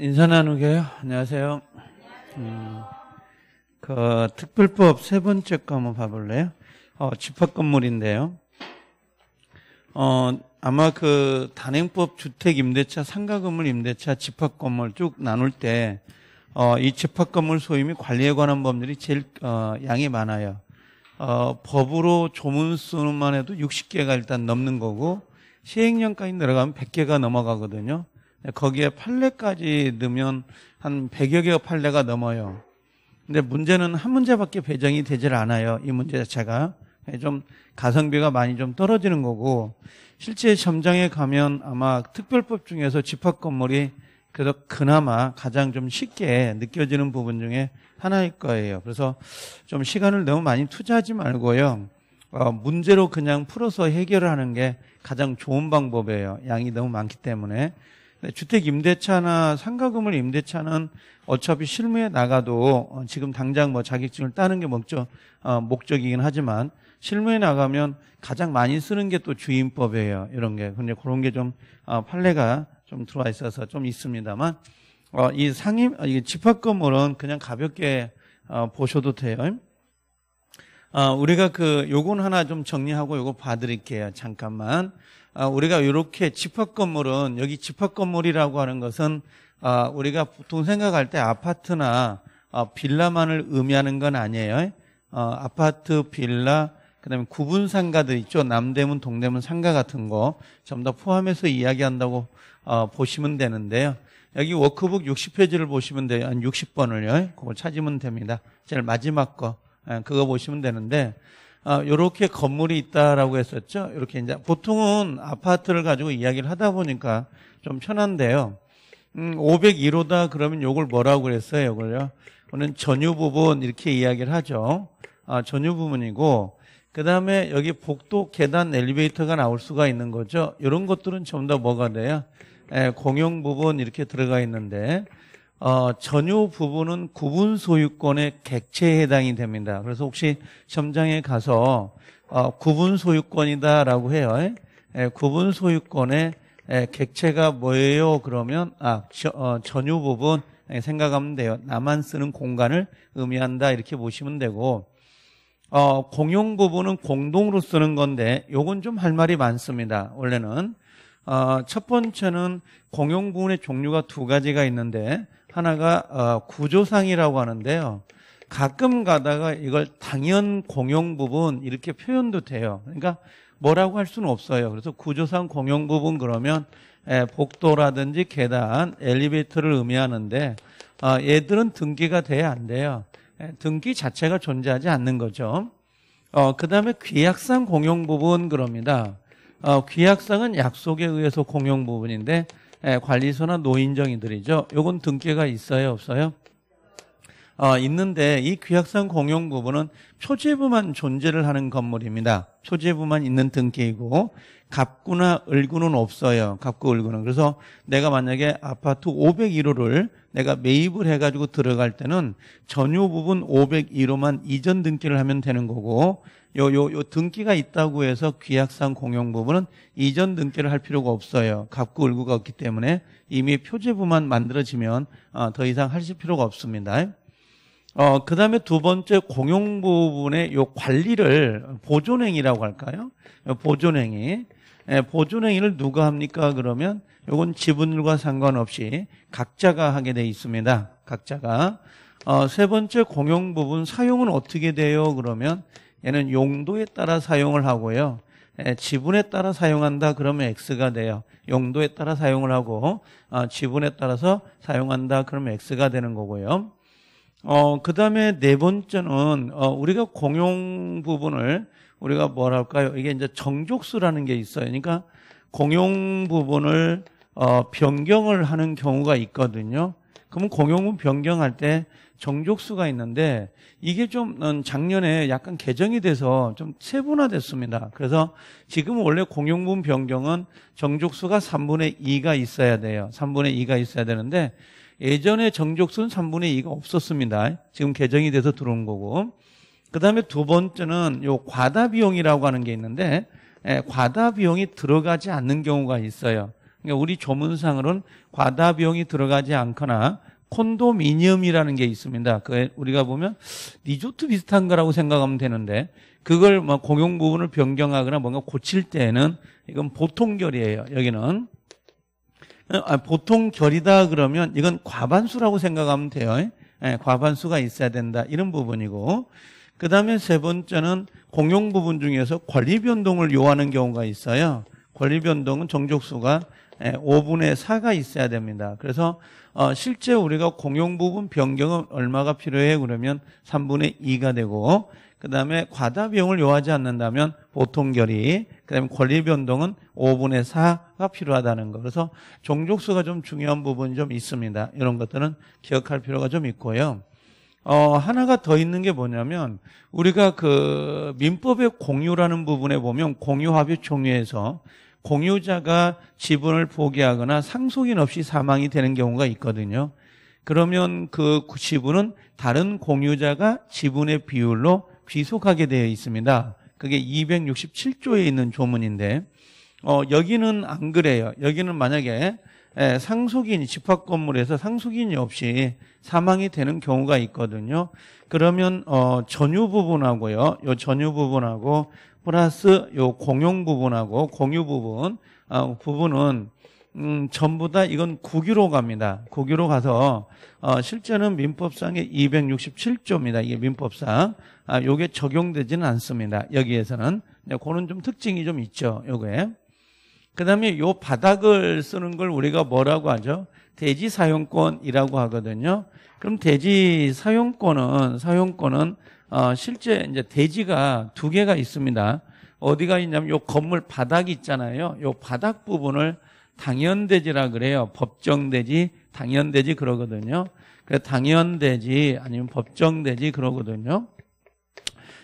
인사 나누게요. 안녕하세요. 음, 그 특별법 세 번째 거 한번 봐볼래요? 어, 집합 건물인데요. 어, 아마 그 단행법 주택 임대차 상가 건물 임대차 집합 건물 쭉 나눌 때, 어, 이 집합 건물 소임이 관리에 관한 법률이 제일 어, 양이 많아요. 어, 법으로 조문 수만 해도 60개가 일단 넘는 거고 시행령까지 내려가면 100개가 넘어가거든요. 네, 거기에 판례까지 넣으면 한 100여 개의 판례가 넘어요. 근데 문제는 한 문제밖에 배정이 되질 않아요. 이 문제 자체가. 네, 좀 가성비가 많이 좀 떨어지는 거고 실제 점장에 가면 아마 특별법 중에서 집합 건물이 그래서 그나마 가장 좀 쉽게 느껴지는 부분 중에 하나일 거예요. 그래서 좀 시간을 너무 많이 투자하지 말고요. 어, 문제로 그냥 풀어서 해결 하는 게 가장 좋은 방법이에요. 양이 너무 많기 때문에. 네, 주택 임대차나 상가금을 임대차는 어차피 실무에 나가도 어, 지금 당장 뭐 자격증을 따는 게 목적, 어, 목적이긴 하지만 실무에 나가면 가장 많이 쓰는 게 또 주임법이에요. 이런 게. 근데 그런 게좀 어, 판례가 좀 들어와 있어서 좀 있습니다만 어, 이 상임, 어, 이 집합건물은 그냥 가볍게 어, 보셔도 돼요. 어, 우리가 그 요건 하나 좀 정리하고 요거 봐드릴게요. 잠깐만. 아, 우리가 이렇게 집합 건물은 여기 집합 건물이라고 하는 것은 아, 우리가 보통 생각할 때 아파트나 아, 빌라만을 의미하는 건 아니에요. 어, 아파트, 빌라, 그다음에 구분 상가들 있죠. 남대문, 동대문 상가 같은 거 전부 다 포함해서 이야기한다고 어, 보시면 되는데요. 여기 워크북 60페이지를 보시면 돼요. 한 60번을요. 그걸 찾으면 됩니다. 제일 마지막 거. 예, 그거 보시면 되는데 아, 요렇게 건물이 있다라고 했었죠. 이렇게 이제 보통은 아파트를 가지고 이야기를 하다 보니까 좀 편한데요. 음, 501호다 그러면 요걸 뭐라고 그랬어요? 이걸요 오늘 전유 부분 이렇게 이야기를 하죠. 아, 전유 부분이고 그 다음에 여기 복도 계단 엘리베이터가 나올 수가 있는 거죠. 이런 것들은 전부 다 뭐가 돼요? 에, 예, 공용 부분 이렇게 들어가 있는데 어, 전유 부분은 구분 소유권의 객체에 해당이 됩니다. 그래서 혹시 점장에 가서 어, 구분 소유권이다라고 해요. 예, 구분 소유권의 예, 객체가 뭐예요? 그러면 아 저, 어, 전유 부분 예, 생각하면 돼요. 나만 쓰는 공간을 의미한다 이렇게 보시면 되고 어, 공용 부분은 공동으로 쓰는 건데 요건 좀 할 말이 많습니다. 원래는 어, 첫 번째는 공용 부분의 종류가 두 가지가 있는데 하나가 어, 구조상이라고 하는데요. 가끔 가다가 이걸 당연 공용 부분 이렇게 표현도 돼요. 그러니까 뭐라고 할 수는 없어요. 그래서 구조상 공용 부분 그러면 예, 복도라든지 계단, 엘리베이터를 의미하는데 어, 얘들은 등기가 돼야 안 돼요. 예, 등기 자체가 존재하지 않는 거죠. 어, 그 다음에 귀약상 공용 부분 그럽니다. 어, 귀약상은 약속에 의해서 공용 부분인데 예, 관리소나 노인정이들이죠. 요건 등기가 있어요, 없어요? 어, 있는데 이귀약상 공용 부분은 표제부만 존재를 하는 건물입니다. 표제부만 있는 등기이고 갑구나 을구는 없어요. 갑구 을구는 그래서 내가 만약에 아파트 501호를 내가 매입을 해가지고 들어갈 때는 전유 부분 501호만 이전 등기를 하면 되는 거고 요, 요, 요 등기가 있다고 해서 귀약상 공용부분은 이전 등기를 할 필요가 없어요. 갑구 을구가 없기 때문에 이미 표제부만 만들어지면 어, 더 이상 하실 필요가 없습니다. 어, 그 다음에 두 번째 공용 부분의 요 관리를 보존행위라고 할까요? 보존행위. 예, 보존행위를 누가 합니까? 그러면 요건 지분과 상관없이 각자가 하게 돼 있습니다. 각자가. 어, 세 번째 공용 부분 사용은 어떻게 돼요? 그러면 얘는 용도에 따라 사용을 하고요. 지분에 따라 사용한다 그러면 X가 돼요. 용도에 따라 사용을 하고 어, 지분에 따라서 사용한다 그러면 X가 되는 거고요. 어, 그 다음에 네 번째는 어, 우리가 공용 부분을 우리가 뭐랄까요? 이게 이제 정족수라는 게 있어요. 그러니까 공용 부분을 어, 변경을 하는 경우가 있거든요. 그러면 공용은 변경할 때 정족수가 있는데 이게 좀 음, 작년에 약간 개정이 돼서 좀 세분화됐습니다. 그래서 지금 원래 공용분 변경은 정족수가 3분의 2가 있어야 돼요. 3분의 2가 있어야 되는데 예전에 정족수는 3분의 2가 없었습니다. 지금 개정이 돼서 들어온 거고. 그 다음에 두 번째는 요 과다 비용이라고 하는 게 있는데 예, 과다 비용이 들어가지 않는 경우가 있어요. 그러니까 우리 조문상으로는 과다 비용이 들어가지 않거나 콘도미니엄이라는 게 있습니다. 그 우리가 보면 리조트 비슷한 거라고 생각하면 되는데 그걸 뭐 공용 부분을 변경하거나 뭔가 고칠 때에는 이건 보통 결이에요. 여기는 아, 보통 결이다 그러면 이건 과반수라고 생각하면 돼요. 예, 과반수가 있어야 된다 이런 부분이고 그 다음에 세 번째는 공용 부분 중에서 권리 변동을 요하는 경우가 있어요. 권리 변동은 정족수가 5분의 예, 4가 있어야 됩니다. 그래서 어, 실제 우리가 공용 부분 변경은 얼마가 필요해? 그러면 3분의 2가 되고 그 다음에 과다 비용을 요하지 않는다면 보통 결의, 그 다음에 권리 변동은 5분의 4가 필요하다는 거. 그래서 종족수가 좀 중요한 부분이 좀 있습니다. 이런 것들은 기억할 필요가 좀 있고요. 어, 하나가 더 있는 게 뭐냐면 우리가 그 민법의 공유라는 부분에 보면 공유합의 종유에서 공유자가 지분을 포기하거나 상속인 없이 사망이 되는 경우가 있거든요. 그러면 그 지분은 다른 공유자가 지분의 비율로 비속하게 되어 있습니다. 그게 267조에 있는 조문인데 어, 여기는 안 그래요. 여기는 만약에 예, 상속인 집합 건물에서 상속인이 없이 사망이 되는 경우가 있거든요. 그러면 어, 전유 부분하고요, 요 전유 부분하고 플러스 요 공용 부분하고 공유 부분 어, 부분은 음, 전부 다 이건 국유로 갑니다. 국유로 가서 어, 실제는 민법상의 267조입니다. 이게 민법상 아, 요게 적용되지는 않습니다. 여기에서는 네, 고 그런 좀 특징이 좀 있죠. 요게. 그 다음에 요 바닥을 쓰는 걸 우리가 뭐라고 하죠? 대지 사용권이라고 하거든요. 그럼 대지 사용권은, 사용권은, 어, 실제 이제 대지가 두 개가 있습니다. 어디가 있냐면 요 건물 바닥이 있잖아요. 요 바닥 부분을 당연대지라 그래요. 법정대지, 당연대지 그러거든요. 그래서 당연대지 아니면 법정대지 그러거든요.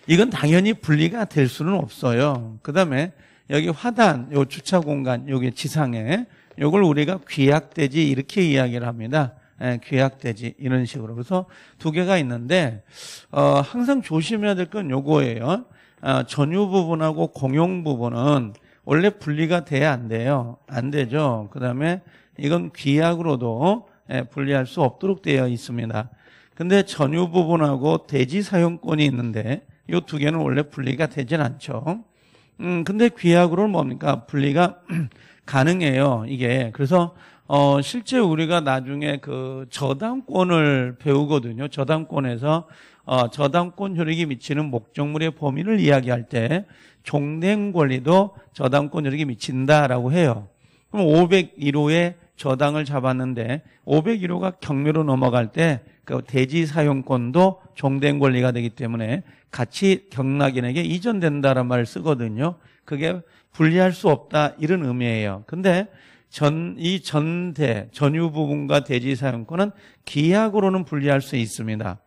이건 당연히 분리가 될 수는 없어요. 그 다음에 여기 화단, 요 주차 공간, 요게 지상에 요걸 우리가 귀약대지 이렇게 이야기를 합니다. 예, 귀약대지 이런 식으로. 그래서 두 개가 있는데 어, 항상 조심해야 될 건 요거예요. 어, 전유 부분하고 공용 부분은 원래 분리가 돼야 안 돼요. 안 되죠. 그다음에 이건 귀약으로도 예, 분리할 수 없도록 되어 있습니다. 근데 전유 부분하고 대지 사용권이 있는데 요 두 개는 원래 분리가 되진 않죠. 음, 근데 귀약으로는 뭡니까? 분리가 가능해요. 이게. 그래서 어, 실제 우리가 나중에 그 저당권을 배우거든요. 저당권에서 어, 저당권 효력이 미치는 목적물의 범위를 이야기할 때 종된 권리도 저당권 효력이 미친다라고 해요. 그럼 501호에 저당을 잡았는데 501호가 경매로 넘어갈 때그 대지 사용권도 종된 권리가 되기 때문에 같이 경락인에게 이전된다는 말을 쓰거든요. 그게 분리할 수 없다 이런 의미예요. 근데 전, 이 전대, 전유 부분과 대지 사용권은 기약으로는 분리할 수 있습니다.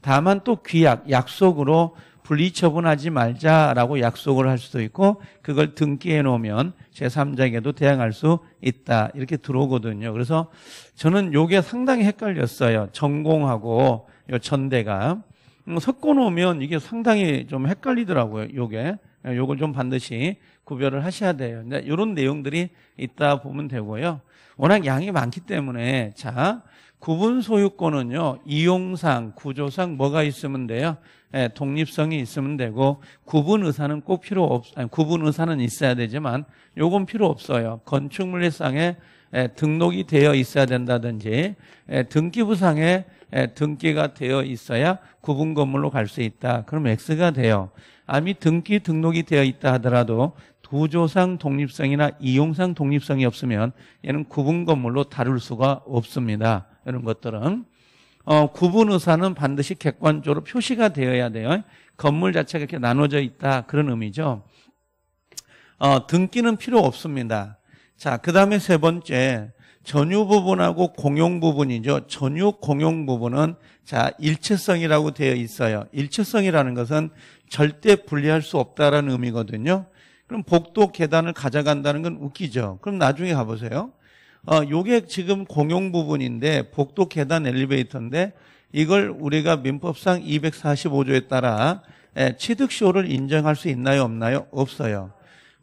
다만 또 귀약, 약속으로 분리 처분하지 말자라고 약속을 할 수도 있고 그걸 등기해 놓으면 제3자에게도 대항할 수 있다. 이렇게 들어오거든요. 그래서 저는 요게 상당히 헷갈렸어요. 전공하고 요 전대가. 음, 섞어 놓으면 이게 상당히 좀 헷갈리더라고요. 요게. 예, 요걸 좀 반드시 구별을 하셔야 돼요. 근데 이런 내용들이 있다 보면 되고요. 워낙 양이 많기 때문에 자 구분 소유권은요 이용상 구조상 뭐가 있으면 돼요 예, 독립성이 있으면 되고 구분 의사는 꼭 필요 없 아니, 구분 의사는 있어야 되지만 요건 필요 없어요 건축물상에 예, 등록이 되어 있어야 된다든지 예, 등기부상에 예, 등기가 되어 있어야 구분 건물로 갈 수 있다. 그럼 X가 돼요. 암이 등기 등록이 되어 있다 하더라도 구조상 독립성이나 이용상 독립성이 없으면 얘는 구분 건물로 다룰 수가 없습니다. 이런 것들은 어, 구분 의사는 반드시 객관적으로 표시가 되어야 돼요. 건물 자체가 이렇게 나눠져 있다 그런 의미죠. 어, 등기는 필요 없습니다. 자, 그 다음에 세 번째 전유 부분하고 공용 부분이죠. 전유 공용 부분은 자, 일체성이라고 되어 있어요. 일체성이라는 것은 절대 분리할 수 없다라는 의미거든요. 그럼 복도 계단을 가져간다는 건 웃기죠. 그럼 나중에 가보세요. 어, 요게 지금 공용 부분인데 복도 계단 엘리베이터인데 이걸 우리가 민법상 245조에 따라 취득쇼를 인정할 수 있나요? 없나요? 없어요.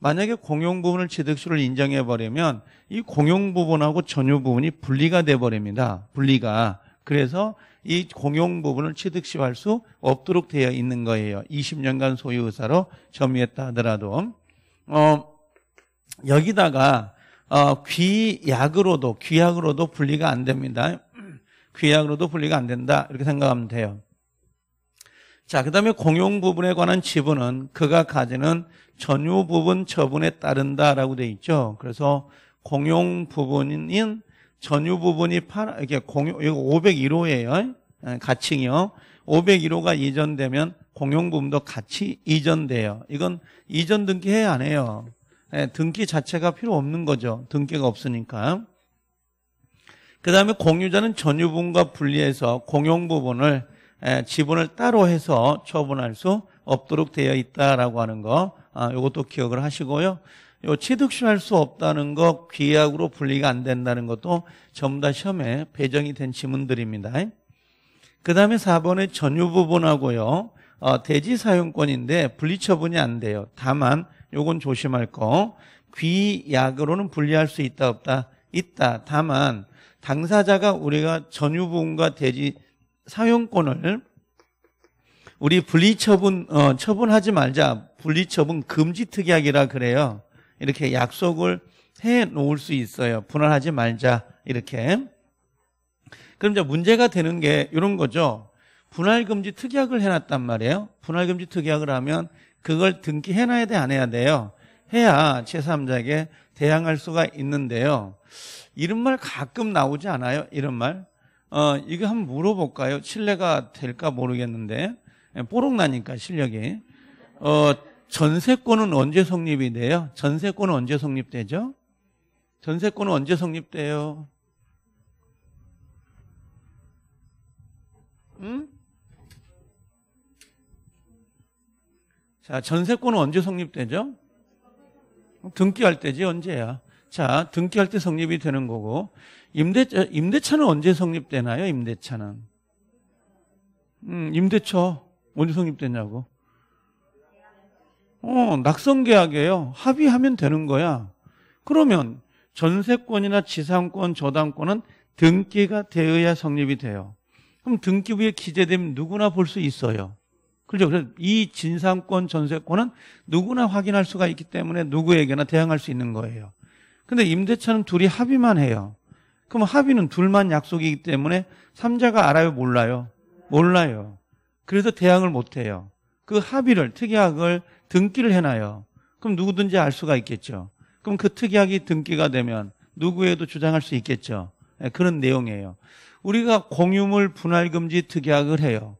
만약에 공용 부분을 취득수를 인정해 버리면 이 공용 부분하고 전유 부분이 분리가 돼 버립니다. 분리가. 그래서 이 공용 부분을 취득시할 수 없도록 되어 있는 거예요. 20년간 소유 의사로 점유했다 하더라도 어 여기다가 어, 귀약으로도 귀약으로도 분리가 안 됩니다. 귀약으로도 분리가 안 된다 이렇게 생각하면 돼요. 자, 그 다음에 공용 부분에 관한 지분은 그가 가지는 전유 부분 처분에 따른다라고 돼 있죠. 그래서 공용 부분인 전유 부분이 팔 이게 공용 이거 501호예요. 예, 가칭이요. 501호가 이전되면 공용 부분도 같이 이전돼요. 이건 이전 등기해야 안 해요. 예, 등기 자체가 필요 없는 거죠. 등기가 없으니까. 그 다음에 공유자는 전유분과 분리해서 공용 부분을 지분을 따로 해서 처분할 수 없도록 되어 있다라고 하는 거 이것도 아, 기억을 하시고요. 요 취득시할 수 없다는 거 귀약으로 분리가 안 된다는 것도 전부 다 시험에 배정이 된 지문들입니다. 그 다음에 4번에 전유 부분하고요. 어, 대지 사용권인데 분리처분이 안 돼요. 다만 요건 조심할 거. 귀약으로는 분리할 수 있다 없다 있다. 다만 당사자가 우리가 전유부분과 대지 사용권을 우리 분리처분 어, 처분하지 말자 분리처분 금지 특약이라 그래요. 이렇게 약속을 해 놓을 수 있어요. 분할하지 말자 이렇게. 그럼 이제 문제가 되는 게 이런 거죠. 분할 금지 특약을 해놨단 말이에요. 분할 금지 특약을 하면 그걸 등기해 놔야 돼 안 해야 돼요. 해야 제3자에게 대항할 수가 있는데요. 이런 말 가끔 나오지 않아요? 이런 말. 어, 이거 한번 물어볼까요? 실례가 될까 모르겠는데. 예, 뽀록 나니까 실력이. 어, 전세권은 언제 성립이 돼요? 전세권은 언제 성립되죠? 전세권은 언제 성립돼요? 응? 자, 전세권은 언제 성립되죠? 등기할 때지, 언제야? 자, 등기할 때 성립이 되는 거고. 임대차, 임대차는 언제 성립되나요? 임대차는. 음, 임대차 언제 성립되냐고. 어, 낙성계약이에요 합의하면 되는 거야. 그러면 전세권이나 지상권, 저당권은 등기가 되어야 성립이 돼요. 그럼 등기부에 기재되면 누구나 볼 수 있어요. 그죠 그래서 이 진상권, 전세권은 누구나 확인할 수가 있기 때문에 누구에게나 대항할 수 있는 거예요. 근데 임대차는 둘이 합의만 해요. 그럼 합의는 둘만 약속이기 때문에 삼자가 알아요, 몰라요? 몰라요. 그래서 대항을 못 해요. 그 합의를, 특약을 등기를 해놔요. 그럼 누구든지 알 수가 있겠죠. 그럼 그 특약이 등기가 되면 누구에도 주장할 수 있겠죠. 예, 그런 내용이에요. 우리가 공유물 분할금지 특약을 해요.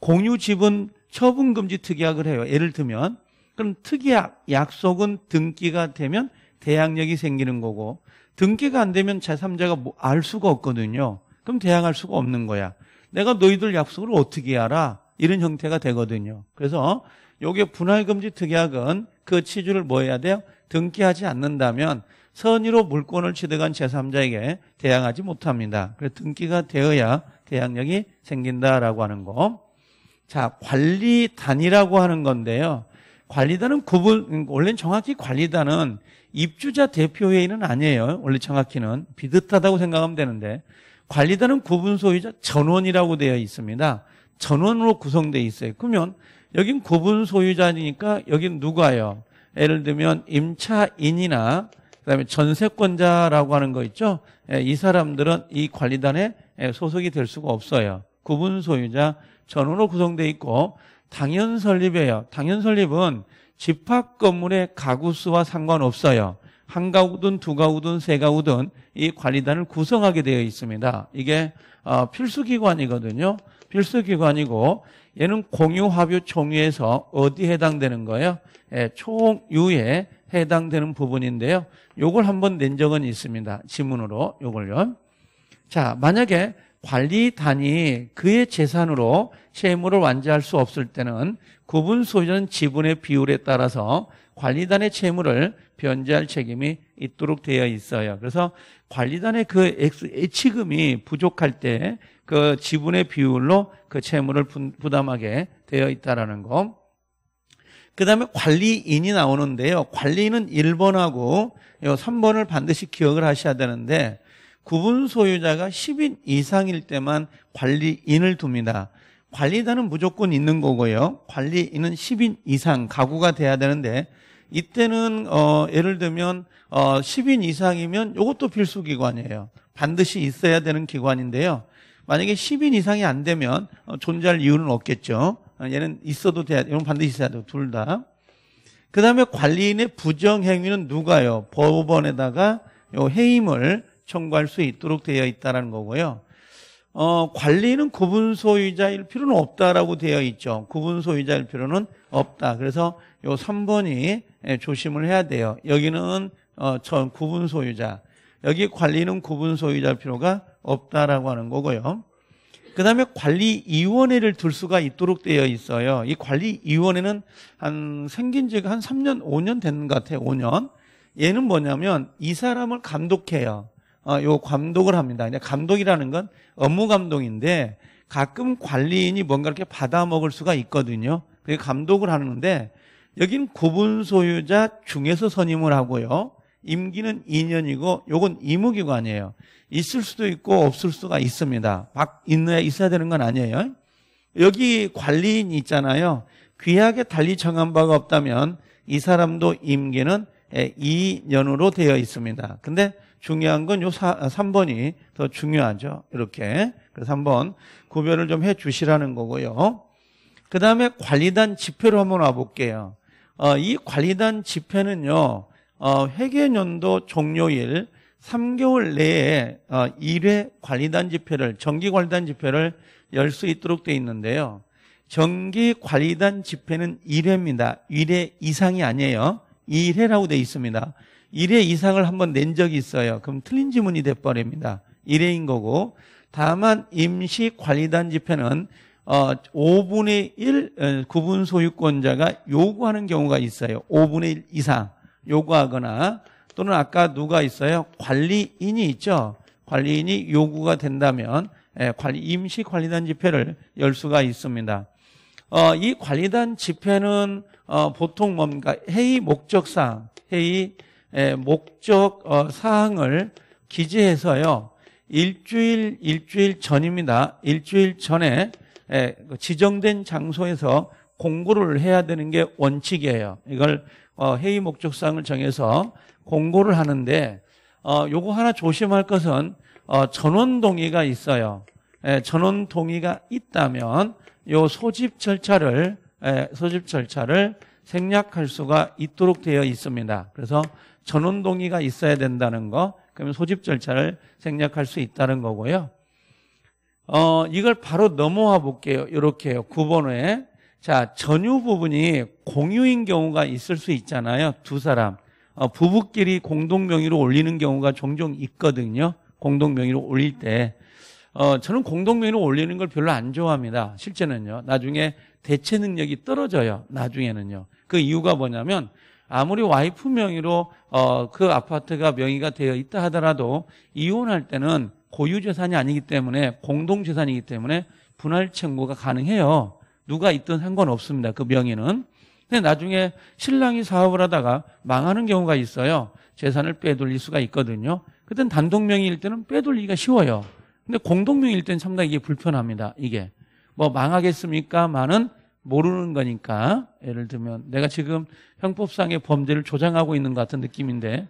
공유집은 처분금지 특약을 해요. 예를 들면 그럼 특약, 약속은 등기가 되면 대항력이 생기는 거고 등기가 안 되면 제3자가 뭐 알 수가 없거든요. 그럼 대항할 수가 없는 거야. 내가 너희들 약속을 어떻게 알아? 이런 형태가 되거든요. 그래서 요게 분할금지 특약은 그 취지를 뭐 해야 돼요? 등기하지 않는다면 선의로 물권을 취득한 제3자에게 대항하지 못합니다. 그래서 등기가 되어야 대항력이 생긴다라고 하는 거. 자, 관리단이라고 하는 건데요. 관리단은 구분, 원래는 정확히 관리단은 입주자 대표회의는 아니에요. 원래 정확히는 비듯하다고 생각하면 되는데 관리자는 구분 소유자 전원이라고 되어 있습니다. 전원으로 구성되어 있어요. 그러면 여긴 구분 소유자니까 여긴 누가요? 예를 들면 임차인이나 그다음에 전세권자라고 하는 거 있죠. 예, 이 사람들은 이 관리단에 예, 소속이 될 수가 없어요. 구분 소유자 전원으로 구성되어 있고 당연 설립이에요. 당연 설립은 집합 건물의 가구수와 상관없어요. 한 가구든 두 가구든 세 가구든 이 관리단을 구성하게 되어 있습니다. 이게 어, 필수기관이거든요. 필수기관이고 얘는 공유합유 총유에서 어디 해당되는 거예요? 예, 총유에 해당되는 부분인데요. 요걸 한번 낸 적은 있습니다. 지문으로 요걸요. 자, 만약에 관리단이 그의 재산으로 채무를 완제할 수 없을 때는 구분 소유자는 지분의 비율에 따라서 관리단의 채무를 변제할 책임이 있도록 되어 있어요. 그래서 관리단의 그 액수, 예치금이 부족할 때 그 지분의 비율로 그 채무를 부담하게 되어 있다라는 거. 그 다음에 관리인이 나오는데요. 관리인은 1번하고 3번을 반드시 기억을 하셔야 되는데 구분 소유자가 10인 이상일 때만 관리인을 둡니다. 관리자는 무조건 있는 거고요. 관리인은 10인 이상 가구가 돼야 되는데 이때는 어, 예를 들면 어, 10인 이상이면 이것도 필수 기관이에요. 반드시 있어야 되는 기관인데요. 만약에 10인 이상이 안 되면 어, 존재할 이유는 없겠죠. 어, 얘는 있어도 돼야 이건 반드시 있어야 돼요. 둘 다. 그다음에 관리인의 부정 행위는 누가요? 법원에다가 요 해임을 청구할 수 있도록 되어 있다라는 거고요. 어, 관리는 구분 소유자일 필요는 없다라고 되어 있죠. 구분 소유자일 필요는 없다. 그래서 요 3번이 예, 조심을 해야 돼요. 여기는 어, 전 구분 소유자. 여기 관리는 구분 소유자일 필요가 없다라고 하는 거고요. 그 다음에 관리위원회를 둘 수가 있도록 되어 있어요. 이 관리위원회는 한 생긴 지가 한 3년, 5년 된 것 같아요. 5년. 얘는 뭐냐면 이 사람을 감독해요. 어, 요 감독을 합니다. 그냥 감독이라는 건 업무 감독인데 가끔 관리인이 뭔가 이렇게 받아 먹을 수가 있거든요. 그게 감독을 하는데 여긴 구분 소유자 중에서 선임을 하고요. 임기는 2년이고 요건 임무기관이에요. 있을 수도 있고 없을 수가 있습니다. 막 있는 있어야 되는 건 아니에요. 여기 관리인 있잖아요. 귀하게 달리 정한 바가 없다면 이 사람도 임기는 2년으로 되어 있습니다. 근데 중요한 건 요 3번이 아, 더 중요하죠. 이렇게. 그래서 한번 구별을 좀 해 주시라는 거고요. 그 다음에 관리단 지표로 한번 와볼게요. 어, 이 관리단 지표는요, 어, 회계연도 종료일 3개월 내에 어, 1회 관리단 지표를, 정기관리단 지표를 열 수 있도록 되어 있는데요. 정기관리단 지표는 1회입니다. 1회 이상이 아니에요. 1회라고 되어 있습니다. 1회 이상을 한번 낸 적이 있어요. 그럼 틀린 지문이 돼버립니다. 1회인 거고 다만 임시관리단 집회는 어, 5분의 1 어, 구분 소유권자가 요구하는 경우가 있어요. 5분의 1 이상 요구하거나 또는 아까 누가 있어요? 관리인이 있죠. 관리인이 요구가 된다면 예, 관리, 임시 관리단 집회를 열 수가 있습니다. 어, 이 관리단 집회는 어, 보통 뭡니까? 회의 목적상, 회의 예, 목적 어, 사항을 기재해서요. 일주일 일주일 전입니다. 일주일 전에 예, 그 지정된 장소에서 공고를 해야 되는 게 원칙이에요. 이걸 어, 회의 목적 사항을 정해서 공고를 하는데 어, 요거 하나 조심할 것은 전원 동의가 있어요. 예, 전원 동의가 있다면 요 소집 절차를 소집 절차를 생략할 수가 있도록 되어 있습니다. 그래서 전원 동의가 있어야 된다는 거. 그러면 소집 절차를 생략할 수 있다는 거고요. 어, 이걸 바로 넘어와 볼게요. 이렇게요. 9번에. 자, 전유 부분이 공유인 경우가 있을 수 있잖아요. 두 사람. 어, 부부끼리 공동 명의로 올리는 경우가 종종 있거든요. 공동 명의로 올릴 때. 어, 저는 공동 명의로 올리는 걸 별로 안 좋아합니다. 실제는요. 나중에 대체 능력이 떨어져요. 나중에는요. 그 이유가 뭐냐면 아무리 와이프 명의로 어, 그 아파트가 명의가 되어 있다 하더라도 이혼할 때는 고유재산이 아니기 때문에 공동재산이기 때문에 분할 청구가 가능해요. 누가 있든 상관없습니다. 그 명의는. 근데 나중에 신랑이 사업을 하다가 망하는 경우가 있어요. 재산을 빼돌릴 수가 있거든요. 그땐 단독 명의일 때는 빼돌리기가 쉬워요. 근데 공동 명의일 때는 참나 이게 불편합니다. 이게. 뭐 망하겠습니까? 많은 모르는 거니까 예를 들면 내가 지금 형법상의 범죄를 조장하고 있는 것 같은 느낌인데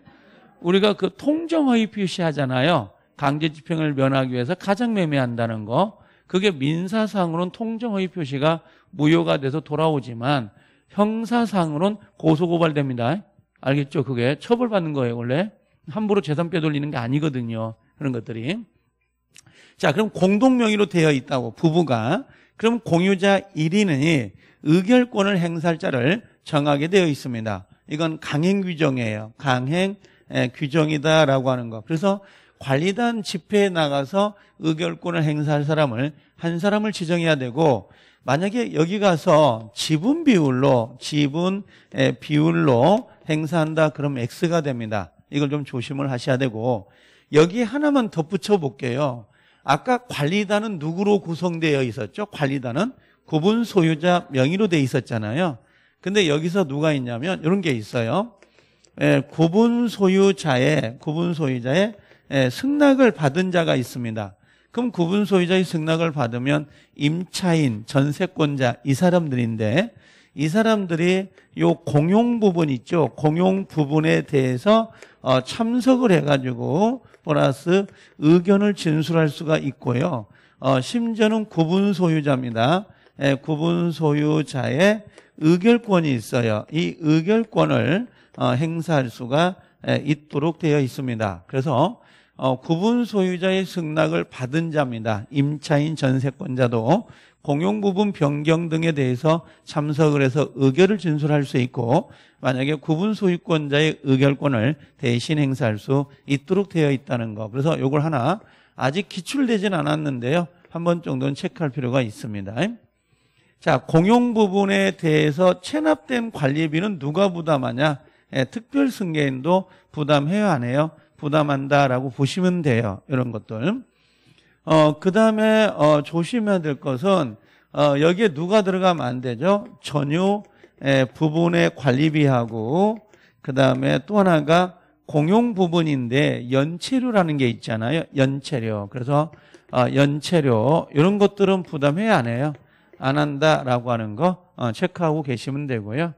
우리가 그 통정허위 표시하잖아요. 강제집행을 면하기 위해서 가장 매매한다는 거. 그게 민사상으로는 통정허위 표시가 무효가 돼서 돌아오지만 형사상으로는 고소고발됩니다. 알겠죠? 그게 처벌받는 거예요, 원래. 함부로 재산 빼돌리는 게 아니거든요. 그런 것들이. 자, 그럼 공동명의로 되어 있다고 부부가 그럼 공유자 1인의 의결권을 행사할 자를 정하게 되어 있습니다. 이건 강행 규정이에요. 강행 규정이다라고 하는 거. 그래서 관리단 집회에 나가서 의결권을 행사할 사람을 한 사람을 지정해야 되고 만약에 여기 가서 지분 비율로 지분 비율로 행사한다 그럼 X가 됩니다. 이걸 좀 조심을 하셔야 되고 여기 하나만 덧붙여 볼게요. 아까 관리단은 누구로 구성되어 있었죠? 관리단은 구분 소유자 명의로 돼 있었잖아요. 근데 여기서 누가 있냐면 이런 게 있어요. 예, 구분 소유자의 구분 소유자의 예, 승낙을 받은 자가 있습니다. 그럼 구분 소유자의 승낙을 받으면 임차인, 전세권자 이 사람들인데 이 사람들이 요 공용 부분 있죠. 공용 부분에 대해서 어, 참석을 해가지고 플러스 의견을 진술할 수가 있고요. 어, 심지어는 구분 소유자입니다. 예, 구분 소유자의 의결권이 있어요. 이 의결권을 어, 행사할 수가 예, 있도록 되어 있습니다. 그래서 어, 구분 소유자의 승낙을 받은 자입니다. 임차인 전세권자도 공용 구분 변경 등에 대해서 참석을 해서 의결을 진술할 수 있고 만약에 구분 소유권자의 의결권을 대신 행사할 수 있도록 되어 있다는 거. 그래서 이걸 하나 아직 기출되진 않았는데요. 한 번 정도는 체크할 필요가 있습니다. 자, 공용 부분에 대해서 체납된 관리비는 누가 부담하냐? 예, 특별 승계인도 부담해야 하네요. 부담한다라고 보시면 돼요. 이런 것들. 어, 그 다음에, 어, 조심해야 될 것은, 어, 여기에 누가 들어가면 안 되죠? 전유 부분의 관리비하고, 그 다음에 또 하나가 공용 부분인데, 연체료라는 게 있잖아요. 연체료. 그래서, 어, 연체료. 이런 것들은 부담해야 안 해요. 안 한다라고 하는 거, 어, 체크하고 계시면 되고요.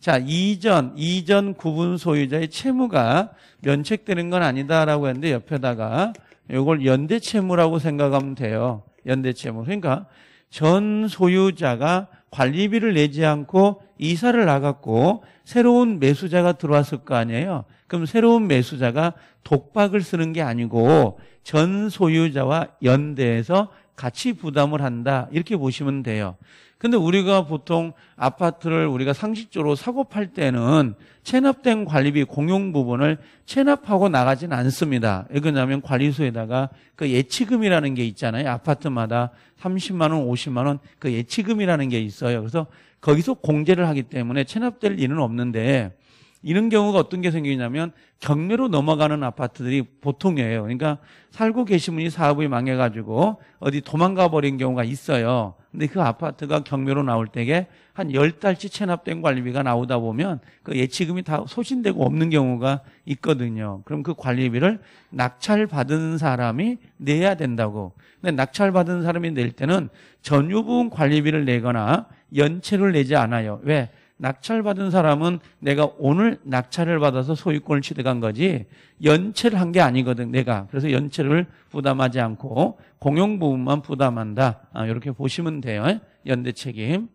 자, 이전, 이전 구분 소유자의 채무가 면책되는 건 아니다라고 했는데 옆에다가 이걸 연대 채무라고 생각하면 돼요. 연대 채무. 그러니까 전 소유자가 관리비를 내지 않고 이사를 나갔고 새로운 매수자가 들어왔을 거 아니에요. 그럼 새로운 매수자가 독박을 쓰는 게 아니고 전 소유자와 연대해서 같이 부담을 한다. 이렇게 보시면 돼요. 근데 우리가 보통 아파트를 우리가 상식적으로 사고 팔 때는 체납된 관리비 공용 부분을 체납하고 나가진 않습니다. 왜 그러냐면 관리소에다가 그 예치금이라는 게 있잖아요. 아파트마다 30만 원, 50만 원 그 예치금이라는 게 있어요. 그래서 거기서 공제를 하기 때문에 체납될 일은 없는데 이런 경우가 어떤 게 생기냐면 경매로 넘어가는 아파트들이 보통이에요. 그러니까 살고 계신 분이 사업이 망해가지고 어디 도망가 버린 경우가 있어요. 근데 그 아파트가 경매로 나올 때에 한 열달치 체납된 관리비가 나오다 보면 그 예치금이 다 소진되고 없는 경우가 있거든요. 그럼 그 관리비를 낙찰받은 사람이 내야 된다고. 근데 낙찰받은 사람이 낼 때는 전유분 관리비를 내거나 연체를 내지 않아요. 왜? 낙찰받은 사람은 내가 오늘 낙찰을 받아서 소유권을 취득한 거지 연체를 한 게 아니거든 내가 그래서 연체를 부담하지 않고 공용 부분만 부담한다 아, 이렇게 보시면 돼요 연대 책임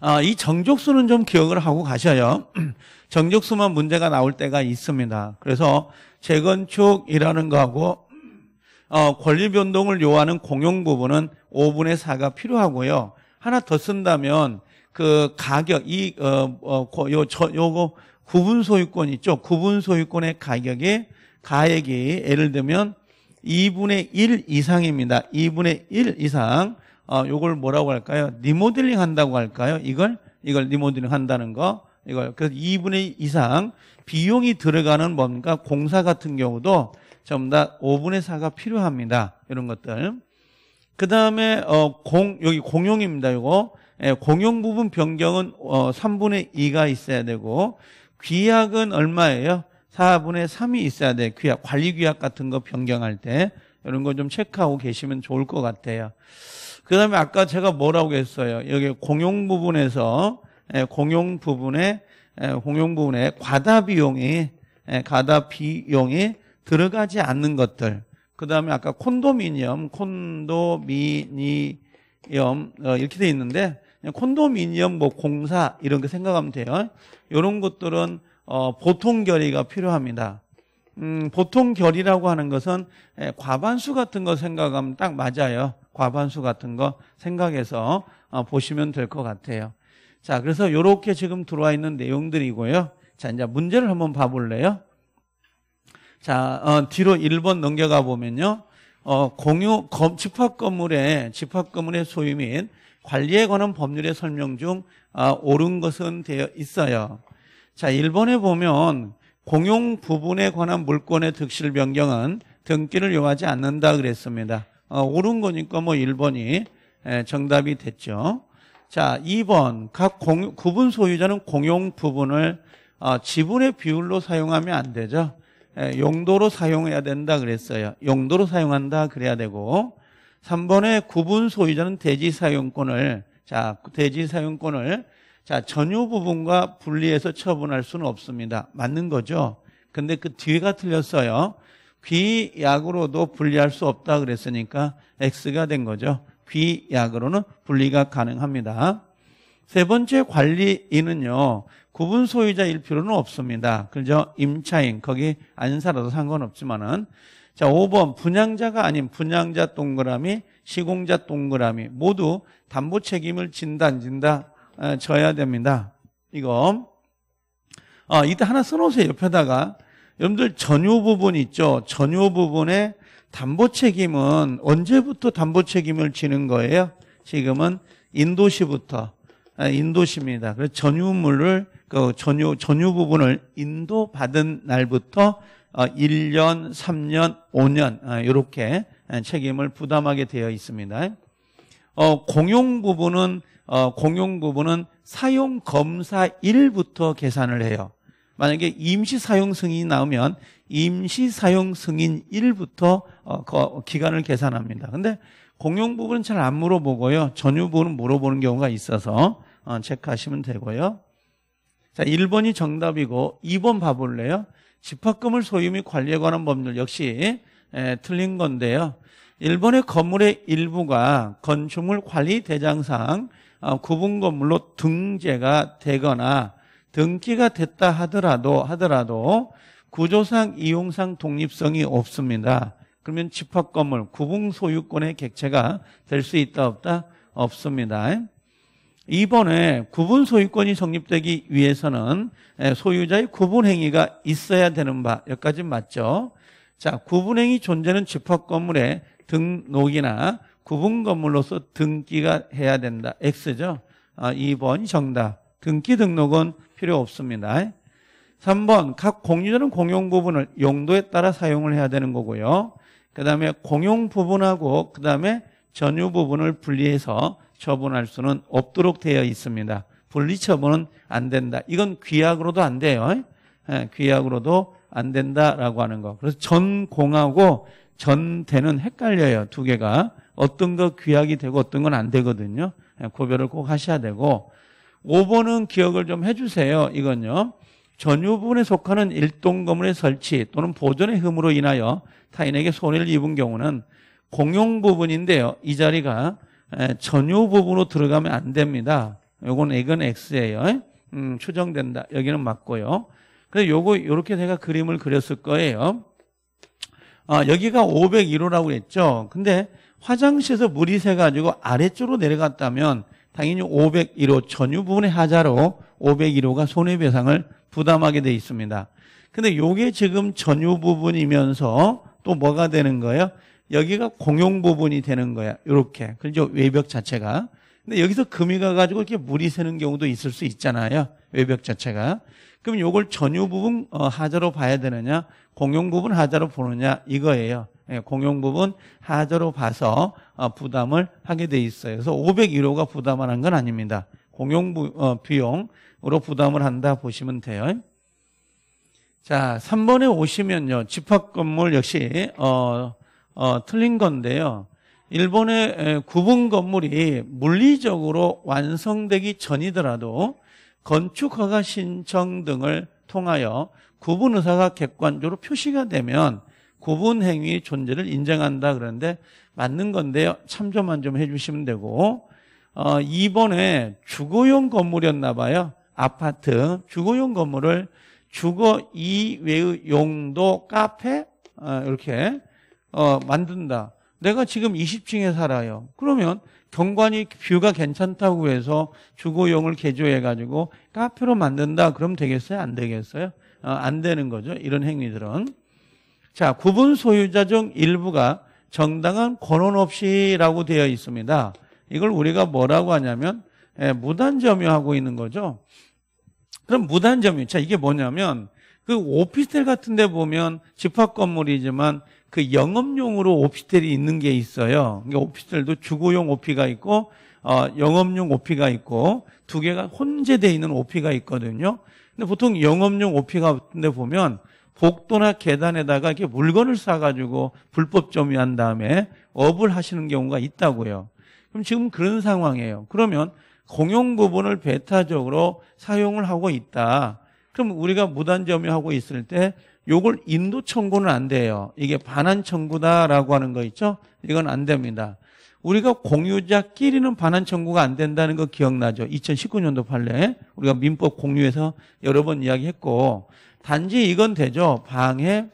아, 이 정족수는 좀 기억을 하고 가셔요 정족수만 문제가 나올 때가 있습니다 그래서 재건축이라는 거하고 어, 권리 변동을 요하는 공용 부분은 5분의 4가 필요하고요 하나 더 쓴다면 그 가격 이 어요 어, 저 요거 구분 소유권 있죠. 구분 소유권의 가격이 가액이 예를 들면 2분의 1 이상입니다. 2분의 1 이상 어 요걸 뭐라고 할까요? 리모델링 한다고 할까요? 이걸 이걸 리모델링 한다는 거 이걸 그래서 2분의 1 이상 비용이 들어가는 뭔가 공사 같은 경우도 전부 다 5분의 4가 필요합니다. 이런 것들. 그 다음에 어 공 여기 공용입니다. 요거 예, 공용 부분 변경은 3분의 어, 2가 있어야 되고 귀약은 얼마예요? 4분의 3이 있어야 돼. 귀약 관리 귀약 같은 거 변경할 때 이런 거 좀 체크하고 계시면 좋을 것 같아요. 그다음에 아까 제가 뭐라고 했어요? 여기 공용 부분에서 예, 공용 부분에 예, 공용 부분에 과다 비용이 과다 비용이 들어가지 않는 것들. 그다음에 아까 콘도미니엄 콘도미니엄 어, 이렇게 돼 있는데 콘도미니엄 뭐 공사 이런 거 생각하면 돼요. 이런 것들은 어, 보통 결의가 필요합니다. 음, 보통 결의라고 하는 것은 예, 과반수 같은 거 생각하면 딱 맞아요. 과반수 같은 거 생각해서 어, 보시면 될 것 같아요. 자, 그래서 이렇게 지금 들어와 있는 내용들이고요. 자, 이제 문제를 한번 봐볼래요? 자, 어, 뒤로 1번 넘겨가 보면요. 어, 공유, 집합 건물의, 집합 건물의 소유 및 관리에 관한 법률의 설명 중 아, 옳은 것은 되어 있어요. 자, 1번에 보면 공용 부분에 관한 물권의 득실 변경은 등기를 요하지 않는다 그랬습니다. 어, 옳은 거니까 뭐 1번이 에, 정답이 됐죠. 자, 2번 각 공, 구분 소유자는 공용 부분을 어, 지분의 비율로 사용하면 안 되죠. 에, 용도로 사용해야 된다 그랬어요. 용도로 사용한다 그래야 되고 3번의 구분 소유자는 대지 사용권을 자, 대지 사용권을 자, 전유 부분과 분리해서 처분할 수는 없습니다. 맞는 거죠. 근데 그 뒤가 틀렸어요. 귀약으로도 분리할 수 없다 그랬으니까 X가 된 거죠. 귀약으로는 분리가 가능합니다. 세 번째 관리인은요. 구분 소유자일 필요는 없습니다. 그죠? 임차인 거기 안 살아도 상관없지만은 자, 5번 분양자가 아닌 분양자 동그라미, 시공자 동그라미 모두 담보 책임을 진단 진다 어, 져야 됩니다. 이거 아, 어, 이때 하나 써놓으세요 옆에다가 여러분들 전유 부분 있죠? 전유 부분에 담보 책임은 언제부터 담보 책임을 지는 거예요? 지금은 인도시부터 아, 인도시입니다. 그래서 전유물을 그 전유 전유 부분을 인도받은 날부터 1년, 어, 3년, 5년 이렇게 어, 어, 책임을 부담하게 되어 있습니다. 공용 부분은 공용 부분은 사용 검사 일부터 계산을 해요. 만약에 임시 사용 승인이 나오면 임시 사용 승인 일부터 그, 기간을 계산합니다. 근데 공용 부분은 잘 안 물어보고요. 전유 부분은 물어보는 경우가 있어서 체크하시면 되고요. 자, 1번이 정답이고 2번 봐볼래요? 집합건물 소유 및 관리에 관한 법률 역시 에, 틀린 건데요. 일본의 건물의 일부가 건축물 관리 대장상 어, 구분 건물로 등재가 되거나 등기가 됐다 하더라도 하더라도 구조상 이용상 독립성이 없습니다. 그러면 집합 건물 구분 소유권의 객체가 될 수 있다 없다 없습니다. 이번에 구분 소유권이 성립되기 위해서는 소유자의 구분 행위가 있어야 되는 바 여기까지 맞죠? 자, 구분 행위 존재는 집합 건물의 등록이나 구분 건물로서 등기가 해야 된다. X죠? 아, 2번 정답. 등기 등록은 필요 없습니다. 3번 각 공유자는 공용 부분을 용도에 따라 사용을 해야 되는 거고요. 그다음에 공용 부분하고 그다음에 전유 부분을 분리해서 처분할 수는 없도록 되어 있습니다. 분리처분은 안 된다. 이건 귀약으로도 안 돼요. 예? 예, 귀약으로도 안 된다라고 하는 거. 그래서 전공하고 전대는 헷갈려요. 두 개가. 어떤 거 귀약이 되고 어떤 건 안 되거든요. 예, 고별을 꼭 하셔야 되고. 5번은 기억을 좀 해주세요. 이건요. 전유분에 속하는 일동 건물의 설치 또는 보존의 흠으로 인하여 타인에게 손해를 입은 경우는 공용 부분인데요. 이 자리가 전유 부분으로 들어가면 안 됩니다. 요건 이건 X예요. 음, 추정된다. 여기는 맞고요. 그래서 요거 요렇게 제가 그림을 그렸을 거예요. 아, 여기가 501호라고 했죠. 근데 화장실에서 물이 새 가지고 아래쪽으로 내려갔다면 당연히 501호 전유 부분의 하자로 501호가 손해배상을 부담하게 돼 있습니다. 근데 요게 지금 전유 부분이면서 또 뭐가 되는 거예요? 여기가 공용 부분이 되는 거야. 이렇게. 그죠? 외벽 자체가. 근데 여기서 금이 가가지고 이렇게 물이 새는 경우도 있을 수 있잖아요. 외벽 자체가. 그럼 요걸 전유 부분 어, 하자로 봐야 되느냐, 공용 부분 하자로 보느냐 이거예요. 예, 공용 부분 하자로 봐서 어, 부담을 하게 돼 있어요. 그래서 501호가 부담하는건 아닙니다. 공용 부, 어, 비용으로 부담을 한다 보시면 돼요. 자, 3번에 오시면요. 집합 건물 역시 어, 어, 틀린 건데요. 일본의 구분 건물이 물리적으로 완성되기 전이더라도 건축 허가 신청 등을 통하여 구분 의사가 객관적으로 표시가 되면 구분 행위 존재를 인정한다 그런데 맞는 건데요. 참조만 좀 해주시면 되고 어, 2번에 주거용 건물이었나 봐요. 아파트 주거용 건물을 주거 이외의 용도 카페 어, 이렇게 어, 만든다. 내가 지금 20층에 살아요. 그러면 경관이 뷰가 괜찮다고 해서 주거용을 개조해가지고 카페로 만든다. 그럼 되겠어요? 안 되겠어요? 어, 안 되는 거죠. 이런 행위들은. 자, 구분 소유자 중 일부가 정당한 권원 없이라고 되어 있습니다. 이걸 우리가 뭐라고 하냐면 예, 무단점유하고 있는 거죠. 그럼 무단점유. 자, 이게 뭐냐면 그 오피스텔 같은 데 보면 집합 건물이지만 그 영업용으로 오피텔이 있는 게 있어요. 그러니까 오피텔도 주거용 오피가 있고 어, 영업용 오피가 있고 두 개가 혼재되어 있는 오피가 있거든요. 근데 보통 영업용 오피 가 같은 데 보면 복도나 계단에다가 이렇게 물건을 싸가지고 불법 점유한 다음에 업을 하시는 경우가 있다고요. 그럼 지금 그런 상황이에요. 그러면 공용 부분을 배타적으로 사용을 하고 있다. 그럼 우리가 무단 점유하고 있을 때 요걸 인도 청구는 안 돼요. 이게 반환 청구다라고 하는 거 있죠? 이건 안 됩니다. 우리가 공유자끼리는 반환 청구가 안 된다는 거 기억나죠? 2019년도 판례 에 우리가 민법 공유에서 여러 번 이야기했고 단지 이건 되죠. 방해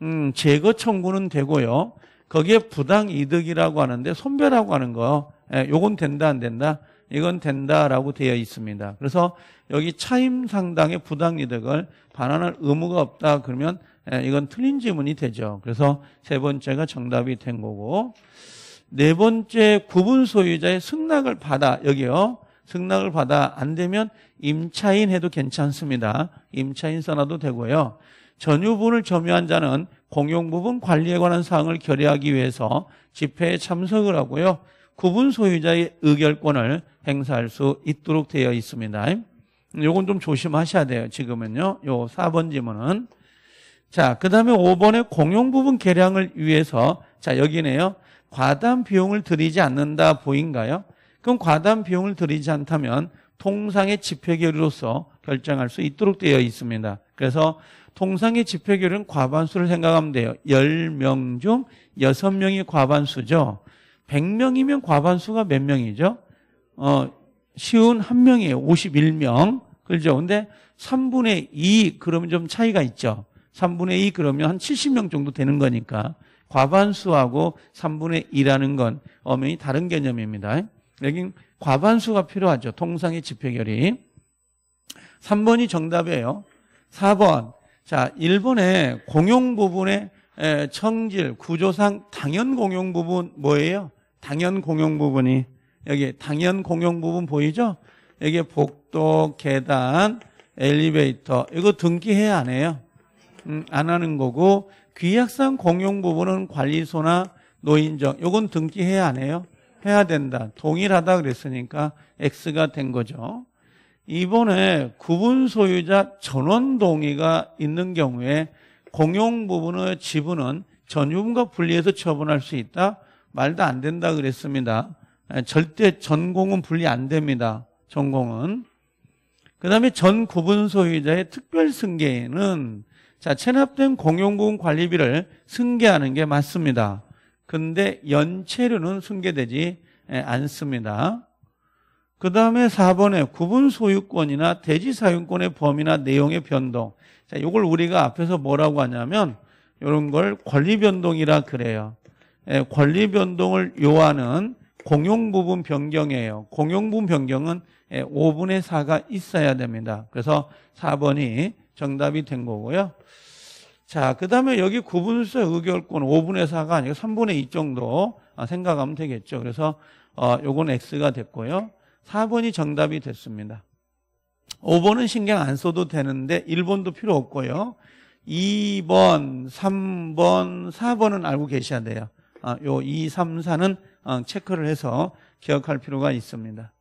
음, 제거 청구는 되고요. 거기에 부당 이득이라고 하는데 손배라고 하는 거 예, 요건 된다 안 된다? 이건 된다라고 되어 있습니다. 그래서 여기 차임 상당의 부당 이득을 반환할 의무가 없다 그러면 예, 이건 틀린 지문이 되죠. 그래서 세 번째가 정답이 된 거고 네 번째 구분 소유자의 승낙을 받아 여기요. 승낙을 받아 안 되면 임차인 해도 괜찮습니다. 임차인 써놔도 되고요. 전유분을 점유한 자는 공용부분 관리에 관한 사항을 결의하기 위해서 집회에 참석을 하고요. 구분 소유자의 의결권을 행사할 수 있도록 되어 있습니다. 요건 좀 조심하셔야 돼요. 지금은요. 요 4번 지문은. 자, 그 다음에 5번에 공용 부분 개량을 위해서 자, 여기네요. 과단 비용을 들이지 않는다 보인가요? 그럼 과단 비용을 들이지 않다면 통상의 집회결의로서 결정할 수 있도록 되어 있습니다. 그래서 통상의 집회결의는 과반수를 생각하면 돼요. 10명 중 6명이 과반수죠. 100명이면 과반수가 몇 명이죠? 어, 쉬운 한 명이에요. 51명. 그렇죠? 근데 3분의 2 그러면 좀 차이가 있죠. 3분의 2 그러면 한 70명 정도 되는 거니까 과반수하고 3분의 2라는 건 엄연히 다른 개념입니다. 여긴 과반수가 필요하죠. 통상의 집회결이. 3번이 정답이에요. 4번. 자, 1번에 공용 부분에 예, 청질 구조상 당연 공용 부분 뭐예요? 당연 공용 부분이 여기 당연 공용 부분 보이죠? 여기 복도, 계단, 엘리베이터 이거 등기해야 안 해요? 음, 안 하는 거고 귀약상 공용 부분은 관리소나 노인정 이건 등기해야 안 해요? 해야 된다. 동일하다 그랬으니까 X가 된 거죠. 이번에 구분 소유자 전원 동의가 있는 경우에 공용 부분의 지분은 전유분과 분리해서 처분할 수 있다. 말도 안 된다 그랬습니다. 예, 절대 전공은 분리 안 됩니다. 전공은. 그 다음에 전 구분 소유자의 특별 승계는 에 자, 체납된 공용부분 관리비를 승계하는 게 맞습니다. 근데 연체료는 승계되지 예, 않습니다. 그 다음에 4번에 구분 소유권이나 대지 사용권의 범위나 내용의 변동. 자, 요걸 우리가 앞에서 뭐라고 하냐면 요런걸 권리 변동이라 그래요. 예, 권리 변동을 요하는 공용 부분 변경이에요. 공용 부분 변경은 예, 5분의 4가 있어야 됩니다. 그래서 4번이 정답이 된 거고요. 자, 그 다음에 여기 구분세 의결권 5분의 4가 아니고 3분의 2 정도 아, 생각하면 되겠죠. 그래서 어, 요건 X가 됐고요. 4번이 정답이 됐습니다. 5번은 신경 안 써도 되는데 1번도 필요 없고요. 2번, 3번, 4번은 알고 계셔야 돼요. 아, 요 2, 3, 4는 체크를 해서 기억할 필요가 있습니다.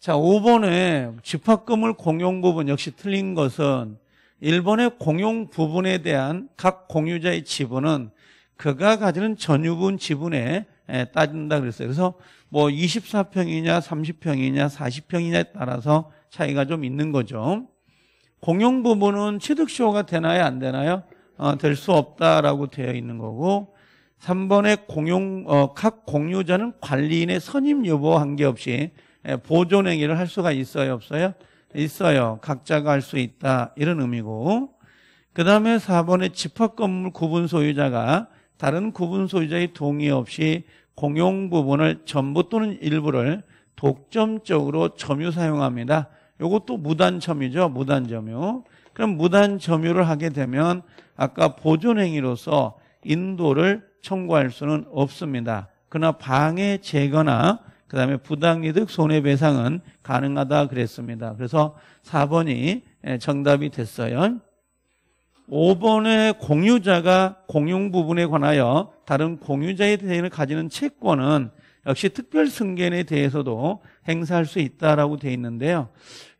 자, 5번에 집합금을 공용 부분 역시 틀린 것은 1번의 공용 부분에 대한 각 공유자의 지분은 그가 가지는 전유분 지분에 따진다 그랬어요. 그래서 뭐 24평이냐 30평이냐 40평이냐에 따라서 차이가 좀 있는 거죠. 공용 부분은 취득시효가 되나요 안 되나요? 어, 될 수 없다라고 되어 있는 거고 3번에 공용 어, 각 공유자는 관리인의 선임 여부와 관계없이 예, 보존 행위를 할 수가 있어요 없어요? 있어요. 각자가 할 수 있다 이런 의미고 그 다음에 4번에 집합 건물 구분 소유자가 다른 구분 소유자의 동의 없이 공용 부분을 전부 또는 일부를 독점적으로 점유 사용합니다. 이것도 무단 점유죠. 무단 점유. 그럼 무단 점유를 하게 되면 아까 보존 행위로서 인도를 청구할 수는 없습니다. 그러나 방해 제거나 그다음에 부당이득 손해배상은 가능하다 그랬습니다. 그래서 4번이 예, 정답이 됐어요. 5번의 공유자가 공용 부분에 관하여 다른 공유자에 대해 가지는 채권은 역시 특별 승계에 대해서도 행사할 수 있다라고 돼 있는데요.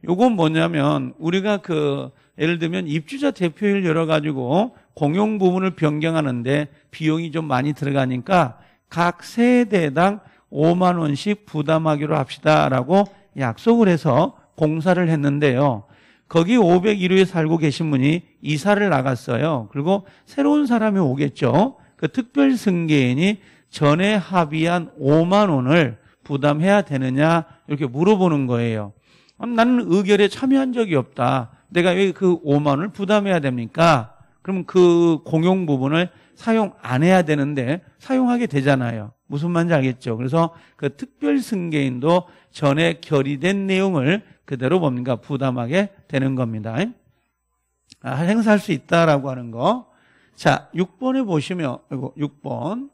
요건 뭐냐면 우리가 그 예를 들면 입주자 대표일 열어 가지고 공용 부분을 변경하는데 비용이 좀 많이 들어가니까 각 세대당 5만 원씩 부담하기로 합시다라고 약속을 해서 공사를 했는데요. 거기 501호에 살고 계신 분이 이사를 나갔어요. 그리고 새로운 사람이 오겠죠. 그 특별 승계인이 전에 합의한 5만 원을 부담해야 되느냐 이렇게 물어보는 거예요. 나는 의결에 참여한 적이 없다. 내가 왜 그 5만 원을 부담해야 됩니까? 그럼 그 공용 부분을 사용 안 해야 되는데 사용하게 되잖아요. 무슨 말인지 알겠죠? 그래서 그 특별 승계인도 전에 결의된 내용을 그대로 뭡니까? 부담하게 되는 겁니다. 아, 행사할 수 있다라고 하는 거. 자, 6번에 보시면, 6번.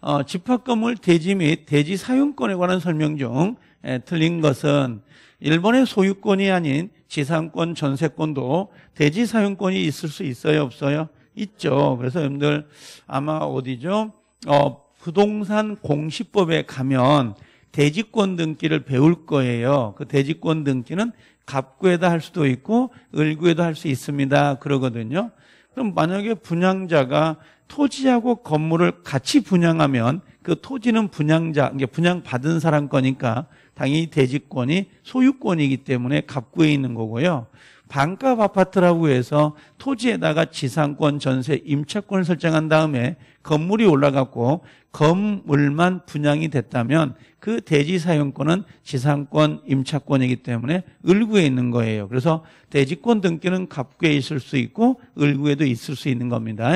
어, 집합건물 대지 및 대지 사용권에 관한 설명 중 에, 틀린 것은 일본의 소유권이 아닌 지상권, 전세권도 대지 사용권이 있을 수 있어요, 없어요? 있죠. 그래서 여러분들 아마 어디죠? 어, 부동산 공시법에 가면 대지권 등기를 배울 거예요. 그 대지권 등기는 갑구에다 할 수도 있고 을구에도 할 수 있습니다. 그러거든요. 그럼 만약에 분양자가 토지하고 건물을 같이 분양하면 그 토지는 분양자, 분양 받은 사람 거니까 당연히 대지권이 소유권이기 때문에 갑구에 있는 거고요. 반값 아파트라고 해서 토지에다가 지상권, 전세, 임차권을 설정한 다음에 건물이 올라갔고 건물만 분양이 됐다면 그 대지 사용권은 지상권, 임차권이기 때문에 을구에 있는 거예요. 그래서 대지권 등기는 갑구에 있을 수 있고 을구에도 있을 수 있는 겁니다.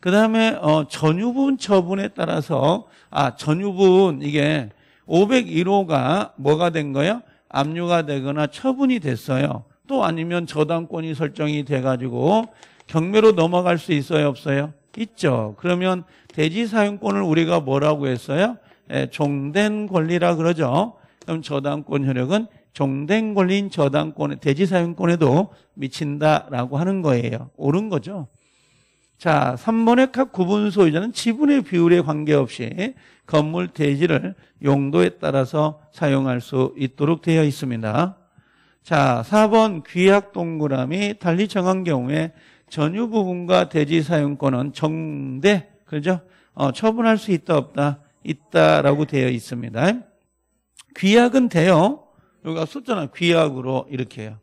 그 다음에 어, 전유분 처분에 따라서 아 전유분 이게 501호가 뭐가 된 거예요? 압류가 되거나 처분이 됐어요. 또 아니면 저당권이 설정이 돼가지고 경매로 넘어갈 수 있어요 없어요? 있죠. 그러면 대지 사용권을 우리가 뭐라고 했어요? 예, 종된 권리라 그러죠. 그럼 저당권 효력은 종된 권리인 저당권에 대지 사용권에도 미친다라고 하는 거예요. 옳은 거죠. 자, 3번의 각 구분 소유자는 지분의 비율에 관계없이 건물 대지를 용도에 따라서 사용할 수 있도록 되어 있습니다. 자, 4번 귀약 동그라미 달리 정한 경우에 전유 부분과 대지 사용권은 정대 그죠? 어, 처분할 수 있다 없다 있다라고 되어 있습니다. 귀약은 돼요. 여기가 썼잖아. 귀약으로 이렇게 해요.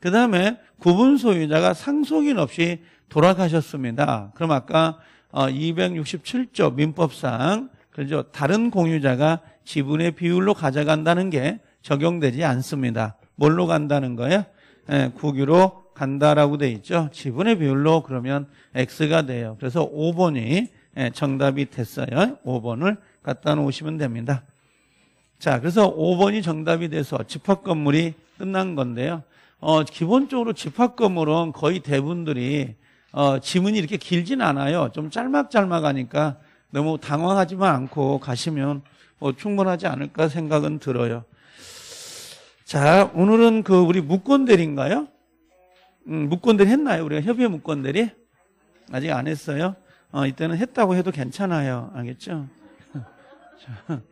그 다음에 구분 소유자가 상속인 없이 돌아가셨습니다. 그럼 아까 267조 어, 민법상 그죠? 다른 공유자가 지분의 비율로 가져간다는 게 적용되지 않습니다. 뭘로 간다는 거예요? 예, 국유로 간다라고 돼 있죠. 지분의 비율로 그러면 X가 돼요. 그래서 5번이 예, 정답이 됐어요. 5번을 갖다 놓으시면 됩니다. 자, 그래서 5번이 정답이 돼서 집합 건물이 끝난 건데요. 어, 기본적으로 집합 건물은 거의 대부분들이 어, 지문이 이렇게 길진 않아요. 좀 짤막짤막하니까 너무 당황하지만 않고 가시면 뭐 충분하지 않을까 생각은 들어요. 자, 오늘은 그 우리 묵권대리인가요? 음, 묵권대리 했나요? 우리가 협의회 묵권대리? 아직 안 했어요? 어, 이때는 했다고 해도 괜찮아요. 알겠죠? 자,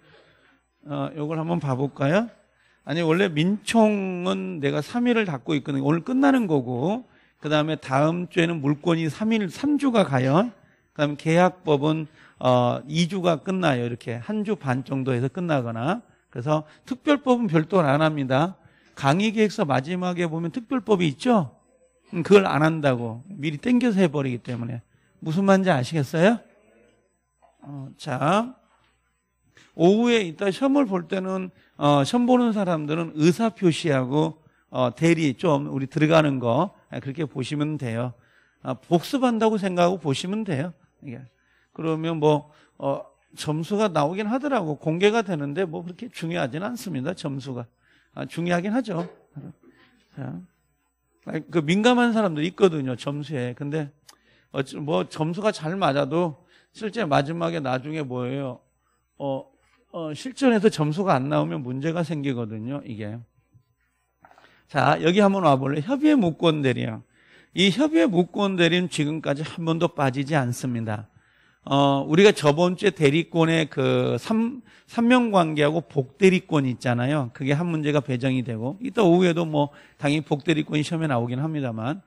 어, 요걸 한번 봐볼까요? 아니, 원래 민총은 내가 3일을 닫고 있거든요. 오늘 끝나는 거고, 그 다음에 다음 주에는 물권이 3일, 3주가 가요. 그 다음에 계약법은, 어, 2주가 끝나요. 이렇게. 한 주 반 정도 에서 끝나거나. 그래서 특별법은 별도로 안 합니다. 강의 계획서 마지막에 보면 특별법이 있죠? 음, 그걸 안 한다고 미리 땡겨서 해버리기 때문에 무슨 말인지 아시겠어요? 어, 자 오후에 이따 시험을 볼 때는 어, 시험 보는 사람들은 의사 표시하고 어, 대리 좀 우리 들어가는 거 아, 그렇게 보시면 돼요. 아, 복습한다고 생각하고 보시면 돼요. 예. 그러면 뭐 어, 점수가 나오긴 하더라고 공개가 되는데 뭐 그렇게 중요하진 않습니다 점수가 아, 중요하긴 하죠 자, 그 민감한 사람도 있거든요 점수에 근데 어찌 뭐 점수가 잘 맞아도 실제 마지막에 나중에 뭐예요 어, 어 실전에서 점수가 안 나오면 문제가 생기거든요 이게 자 여기 한번 와볼래 협의의 무권 대리요 이 협의의 무권 대리는 지금까지 한 번도 빠지지 않습니다 어, 우리가 저번 주에 대리권의 그 3, 3명 관계하고 복대리권 있잖아요. 그게 한 문제가 배정이 되고, 이따 오후에도 뭐, 당연히 복대리권이 시험에 나오긴 합니다만,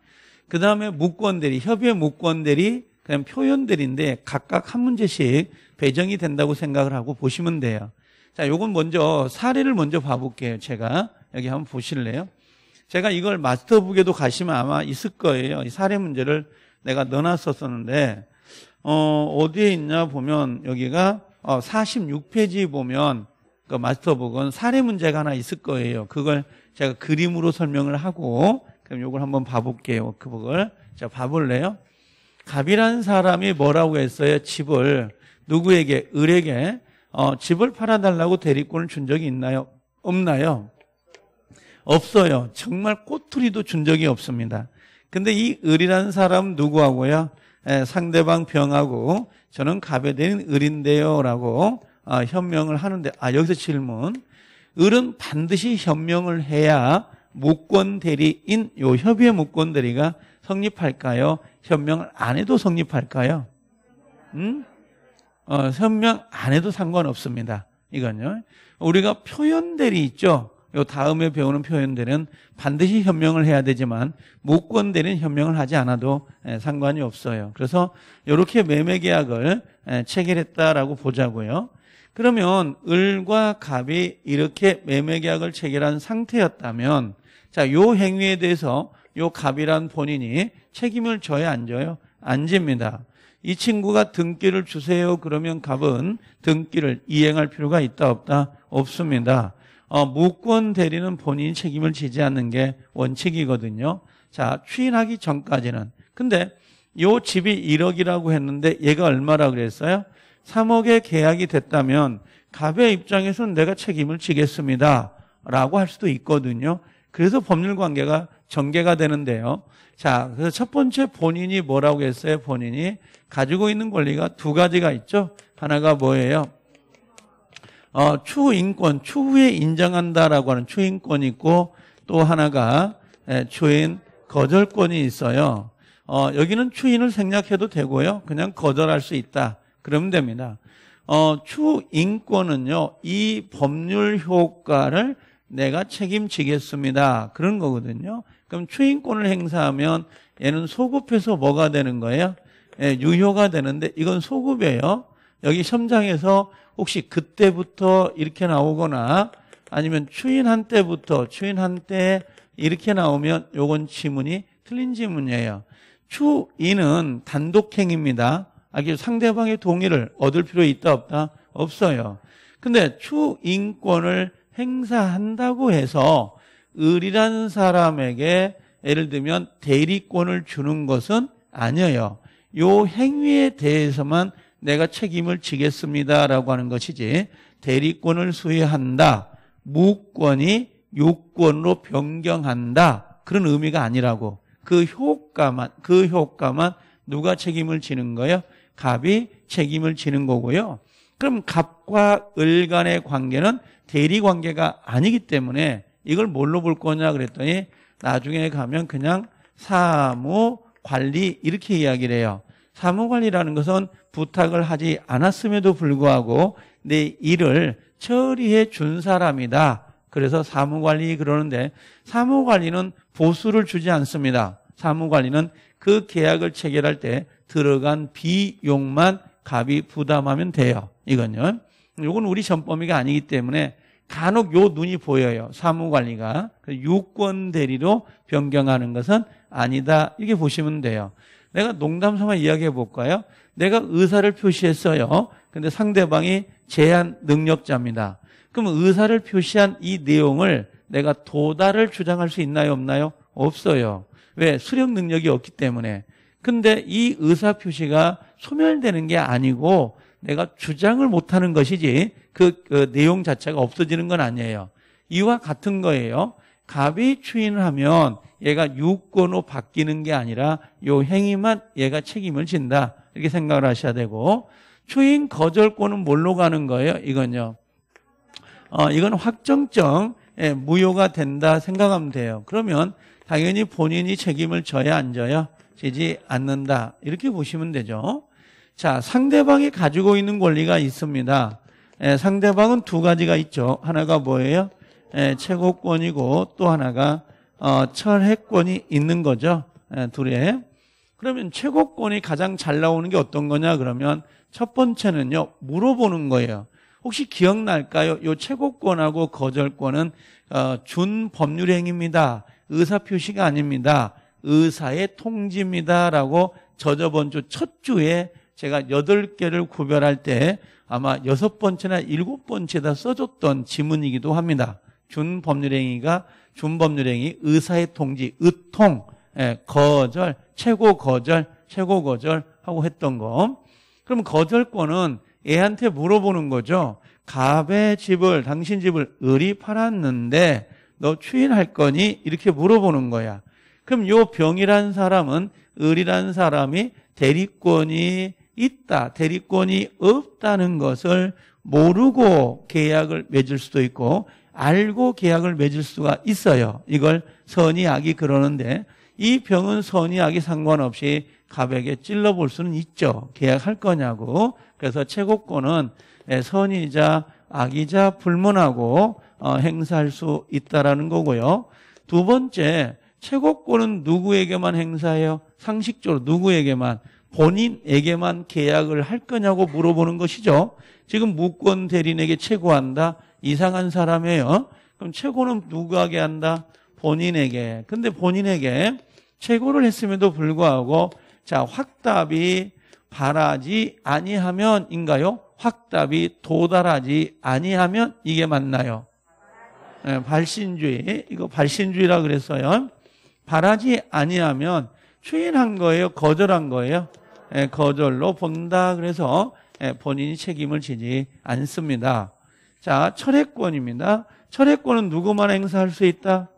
그 다음에 무권대리, 협의의 무권대리, 그냥 표현들인데 각각 한 문제씩 배정이 된다고 생각을 하고 보시면 돼요. 자, 요건 먼저 사례를 먼저 봐볼게요. 제가 여기 한번 보실래요? 제가 이걸 마스터북에도 가시면 아마 있을 거예요. 이 사례 문제를 내가 넣어놨었었는데 어, 어디에 있냐 보면 여기가 어, 46페이지 보면 그 마스터북은 사례 문제가 하나 있을 거예요. 그걸 제가 그림으로 설명을 하고 그럼 이걸 한번 봐볼게요. 그 북을 자 봐볼래요? 갑이라는 사람이 뭐라고 했어요? 집을 누구에게 을에게 어, 집을 팔아달라고 대리권을 준 적이 있나요? 없나요? 없어요. 정말 꼬투리도 준 적이 없습니다. 근데 이 을이라는 사람 누구하고요? 예, 상대방 병하고 저는 갑에 대한 을인데요라고 아, 현명을 하는데 아 여기서 질문 을은 반드시 현명을 해야 무권 대리인 요 협의의 무권 대리가 성립할까요? 현명을 안 해도 성립할까요? 음? 어, 현명 안 해도 상관없습니다. 이건요. 우리가 표현 대리 있죠. 요 다음에 배우는 표현들은 반드시 현명을 해야 되지만 무권되는 현명을 하지 않아도 상관이 없어요. 그래서 이렇게 매매 계약을 체결했다라고 보자고요. 그러면 을과 갑이 이렇게 매매 계약을 체결한 상태였다면 자, 요 행위에 대해서 요 갑이란 본인이 책임을 져야 안 져요? 안 집니다. 이 친구가 등기를 주세요. 그러면 갑은 등기를 이행할 필요가 있다 없다? 없습니다. 어, 무권 대리는 본인 책임을 지지 않는 게 원칙이거든요. 자, 취인하기 전까지는. 근데 요 집이 1억이라고 했는데 얘가 얼마라 그랬어요? 3억에 계약이 됐다면 갑의 입장에서는 내가 책임을 지겠습니다. 라고 할 수도 있거든요. 그래서 법률 관계가 전개가 되는데요. 자, 그래서 첫 번째 본인이 뭐라고 했어요? 본인이 가지고 있는 권리가 두 가지가 있죠. 하나가 뭐예요? 어, 추인권, 추후에 인정한다라고 하는 추인권이 있고 또 하나가 예, 추인 거절권이 있어요. 어, 여기는 추인을 생략해도 되고요. 그냥 거절할 수 있다. 그러면 됩니다. 어, 추인권은요, 이 법률 효과를 내가 책임지겠습니다. 그런 거거든요. 그럼 추인권을 행사하면 얘는 소급해서 뭐가 되는 거예요? 예, 유효가 되는데 이건 소급이에요. 여기 시험장에서 혹시 그때부터 이렇게 나오거나 아니면 추인한 때부터 추인한 때 이렇게 나오면 요건 지문이 틀린 지문이에요. 추인은 단독행입니다. 아기 상대방의 동의를 얻을 필요 있다 없다 없어요. 근데 추인권을 행사한다고 해서 을이라는 사람에게 예를 들면 대리권을 주는 것은 아니에요. 요 행위에 대해서만 내가 책임을 지겠습니다라고 하는 것이지 대리권을 수유한다 무권이 요건으로 변경한다. 그런 의미가 아니라고. 그 효과만 그 효과만 누가 책임을 지는 거예요? 갑이 책임을 지는 거고요. 그럼 갑과 을 간의 관계는 대리 관계가 아니기 때문에 이걸 뭘로 볼 거냐 그랬더니 나중에 가면 그냥 사무 관리 이렇게 이야기를 해요. 사무 관리라는 것은 부탁을 하지 않았음에도 불구하고 내 일을 처리해 준 사람이다. 그래서 사무관리 그러는데 사무관리는 보수를 주지 않습니다. 사무관리는 그 계약을 체결할 때 들어간 비용만 갑이 부담하면 돼요. 이건요. 이건 우리 전범위가 아니기 때문에 간혹 요 눈이 보여요. 사무관리가. 유권 대리로 변경하는 것은 아니다. 이렇게 보시면 돼요. 내가 농담 삼아 이야기해 볼까요? 내가 의사를 표시했어요. 근데 상대방이 제한 능력자입니다. 그럼 의사를 표시한 이 내용을 내가 도달을 주장할 수 있나요? 없나요? 없어요. 왜? 수령 능력이 없기 때문에. 근데 이 의사 표시가 소멸되는 게 아니고 내가 주장을 못하는 것이지 그, 그 내용 자체가 없어지는 건 아니에요. 이와 같은 거예요. 갑이 추인을 하면 얘가 유권으로 바뀌는 게 아니라 요 행위만 얘가 책임을 진다. 이렇게 생각을 하셔야 되고 추인 거절권은 뭘로 가는 거예요? 이건요. 어, 이건 확정점 예, 무효가 된다 생각하면 돼요. 그러면 당연히 본인이 책임을 져야 안 져요? 지지 않는다. 이렇게 보시면 되죠. 자, 상대방이 가지고 있는 권리가 있습니다. 예, 상대방은 두 가지가 있죠. 하나가 뭐예요? 예, 최고권이고 또 하나가 어, 철회권이 있는 거죠. 예, 둘에. 그러면 최고권이 가장 잘 나오는 게 어떤 거냐 그러면 첫 번째는요. 물어보는 거예요. 혹시 기억날까요? 요 최고권하고 거절권은 어, 준 법률 행입니다 의사 표시가 아닙니다. 의사의 통지입니다라고 저저번 주 첫 주에 제가 여덟 개를 구별할 때 아마 여섯 번째나 일곱 번째다 써줬던 지문이기도 합니다. 준법률행위가 준법률행위, 의사의 통지, 의통, 예, 거절, 최고 거절, 최고 거절 하고 했던 거. 그럼 거절권은 애한테 물어보는 거죠. 갑의 집을, 당신 집을 을이 팔았는데 너 추인할 거니? 이렇게 물어보는 거야. 그럼 요 병이란 사람은 을이란 사람이 대리권이 있다, 대리권이 없다는 것을 모르고 계약을 맺을 수도 있고 알고 계약을 맺을 수가 있어요. 이걸 선의 악이 그러는데 이 병은 선의 악이 상관없이 갑에게 찔러볼 수는 있죠. 계약할 거냐고. 그래서 최고권은 예, 선의자 악이자 불문하고 어, 행사할 수 있다라는 거고요. 두 번째 최고권은 누구에게만 행사해요? 상식적으로 누구에게만 본인에게만 계약을 할 거냐고 물어보는 것이죠. 지금 무권 대리인에게 최고한다. 이상한 사람이에요. 어? 그럼 최고는 누구에게 한다? 본인에게. 근데 본인에게 최고를 했음에도 불구하고 자, 확답이 바라지 아니하면인가요? 확답이 도달하지 아니하면 이게 맞나요? 네, 발신주의 이거 발신주의라 그랬어요. 바라지 아니하면 추인한 거예요, 거절한 거예요. 네, 거절로 본다 그래서 예, 본인이 책임을 지지 않습니다. 자, 철회권입니다. 철회권은 누구만 행사할 수 있다?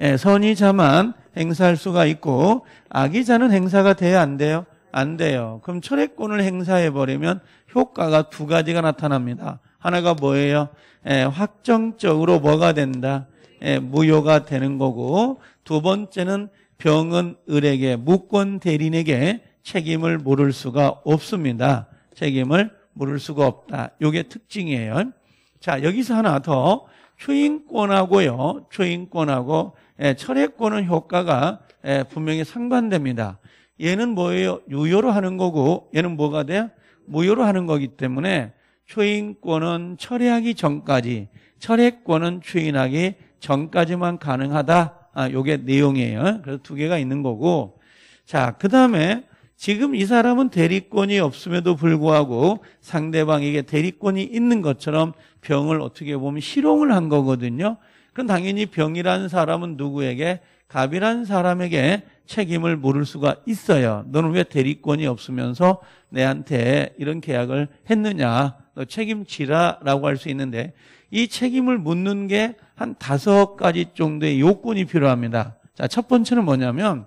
예, 선의 자만 행사할 수가 있고 악의 자는 행사가 돼야 안 돼요? 안 돼요. 그럼 철회권을 행사해 버리면 효과가 두 가지가 나타납니다. 하나가 뭐예요? 예, 확정적으로 뭐가 된다? 예, 무효가 되는 거고 두 번째는 병은 을에게 무권 대리인에게 책임을 물을 수가 없습니다. 책임을 모를 수가 없다. 요게 특징이에요. 자, 여기서 하나 더 초인권하고요. 초인권하고 예, 철회권은 효과가 예, 분명히 상반됩니다. 얘는 뭐예요? 유효로 하는 거고 얘는 뭐가 돼요? 무효로 하는 거기 때문에 초인권은 철회하기 전까지 철회권은 추인하기 전까지만 가능하다. 아, 요게 내용이에요. 그래서 두 개가 있는 거고. 자, 그 다음에 지금 이 사람은 대리권이 없음에도 불구하고 상대방에게 대리권이 있는 것처럼 병을 어떻게 보면 실용을 한 거거든요. 그럼 당연히 병이라는 사람은 누구에게 갑이라는 사람에게 책임을 물을 수가 있어요. 너는 왜 대리권이 없으면서 내한테 이런 계약을 했느냐? 너 책임지라라고 할 수 있는데 이 책임을 묻는 게 한 다섯 가지 정도의 요건이 필요합니다. 자, 첫 번째는 뭐냐면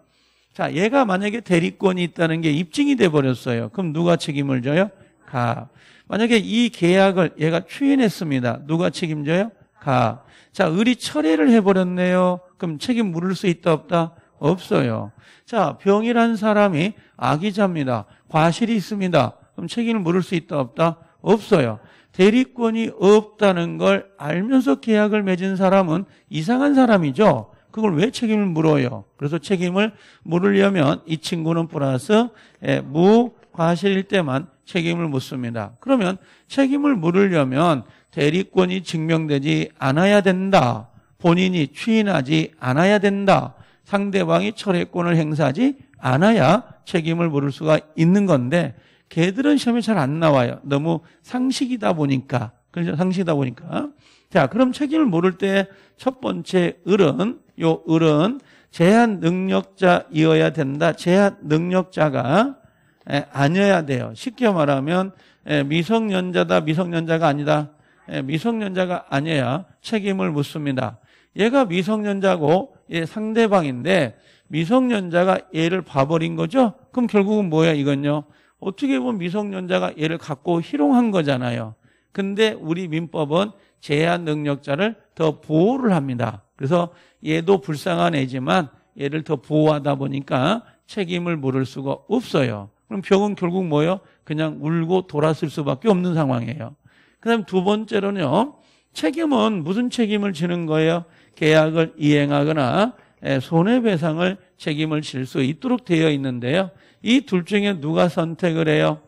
자, 얘가 만약에 대리권이 있다는 게 입증이 돼 버렸어요. 그럼 누가 책임을 져요? 가. 만약에 이 계약을 얘가 추인했습니다. 누가 책임져요? 가. 자, 을이 철회를 해 버렸네요. 그럼 책임 물을 수 있다 없다? 없어요. 자, 병이란 사람이 악의자입니다. 과실이 있습니다. 그럼 책임을 물을 수 있다 없다? 없어요. 대리권이 없다는 걸 알면서 계약을 맺은 사람은 이상한 사람이죠. 그걸 왜 책임을 물어요? 그래서 책임을 물으려면 이 친구는 플러스 예, 무과실일 때만 책임을 묻습니다. 그러면 책임을 물으려면 대리권이 증명되지 않아야 된다. 본인이 취인하지 않아야 된다. 상대방이 철회권을 행사하지 않아야 책임을 물을 수가 있는 건데 걔들은 시험에 잘 안 나와요. 너무 상식이다 보니까. 그래서 그렇죠? 상식이다 보니까. 자, 그럼 책임을 모를 때 첫 번째 을은 요 을은 제한 능력자이어야 된다. 제한 능력자가 아니어야 돼요. 쉽게 말하면 미성년자다, 미성년자가 아니다. 미성년자가 아니야 어 책임을 묻습니다. 얘가 미성년자고 얘 상대방인데 미성년자가 얘를 봐버린 거죠? 그럼 결국은 뭐야 이건요? 어떻게 보면 미성년자가 얘를 갖고 희롱한 거잖아요. 근데 우리 민법은 제한 능력자를 더 보호를 합니다. 그래서 얘도 불쌍한 애지만 얘를 더 보호하다 보니까 책임을 물을 수가 없어요. 그럼 병은 결국 뭐예요? 그냥 울고 돌았을 수밖에 없는 상황이에요. 그다음 두 번째로는요. 책임은 무슨 책임을 지는 거예요? 계약을 이행하거나 예, 손해배상을 책임을 질 수 있도록 되어 있는데요. 이 둘 중에 누가 선택을 해요?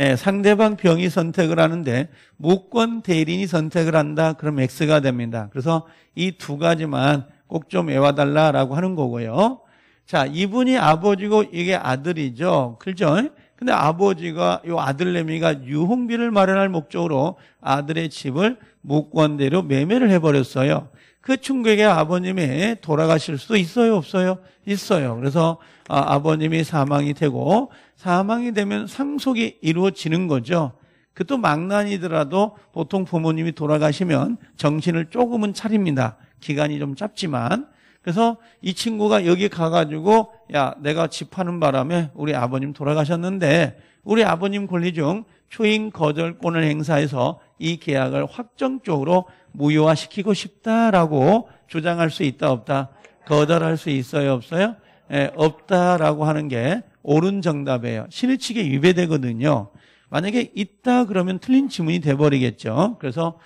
예, 상대방 병이 선택을 하는데 무권 대리인이 선택을 한다. 그럼 X가 됩니다. 그래서 이 두 가지만 꼭 좀 외워달라라고 하는 거고요. 자, 이분이 아버지고 이게 아들이죠. 그죠? 렇 근데 아버지가 요 아들내미가 유흥비를 마련할 목적으로 아들의 집을 무권대로 매매를 해버렸어요. 그 충격에 아버님이 돌아가실 수도 있어요, 없어요? 있어요. 그래서 아, 아버님이 사망이 되고 사망이 되면 상속이 이루어지는 거죠. 그것도망나니더라도 보통 부모님이 돌아가시면 정신을 조금은 차립니다. 기간이 좀 짧지만. 그래서 이 친구가 여기 가가지고 야 내가 집하는 바람에 우리 아버님 돌아가셨는데 우리 아버님 권리 중초인 거절권을 행사해서 이 계약을 확정적으로 무효화시키고 싶다라고 주장할 수 있다 없다 거절할 수 있어요 없어요? 예, 없다라고 하는 게 옳은 정답이에요. 실의칙에 위배되거든요. 만약에 있다 그러면 틀린 지문이 돼버리겠죠. 그래서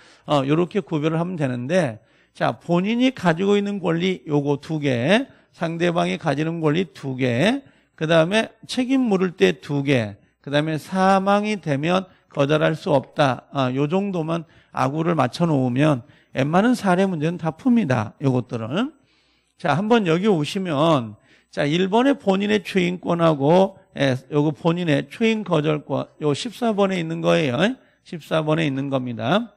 이렇게 어, 구별을 하면 되는데 자 본인이 가지고 있는 권리 요거 두 개, 상대방이 가지는 권리 두 개, 그 다음에 책임 물을 때 두 개, 그 다음에 사망이 되면 거절할 수 없다. 아, 요 정도만 아구를 맞춰놓으면 웬만한 사례 문제는 다 풉니다. 요것들은. 자, 한번 여기 오시면 자, 일본의 본인의 추인권하고 예, 요거 본인의 추인 거절권 요 14번에 있는 거예요. 14번에 있는 겁니다.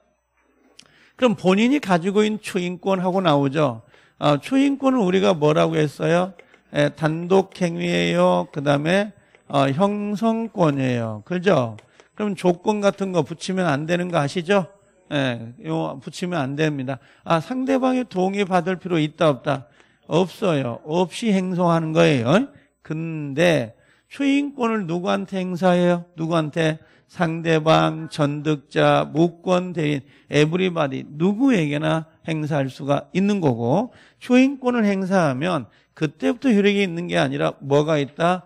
그럼 본인이 가지고 있는 추인권하고 나오죠. 어, 아, 추인권은 우리가 뭐라고 했어요? 예, 단독 행위예요. 그다음에 어, 형성권이에요. 그죠? 그럼 조건 같은 거 붙이면 안 되는 거 아시죠? 예, 요 붙이면 안 됩니다. 아, 상대방의 동의 받을 필요 있다 없다. 없어요. 없이 행동하는 거예요. 근데 추인권을 누구한테 행사해요? 누구한테? 상대방, 전득자, 무권 대인, 에브리바디 누구에게나 행사할 수가 있는 거고 추인권을 행사하면 그때부터 효력이 있는 게 아니라 뭐가 있다?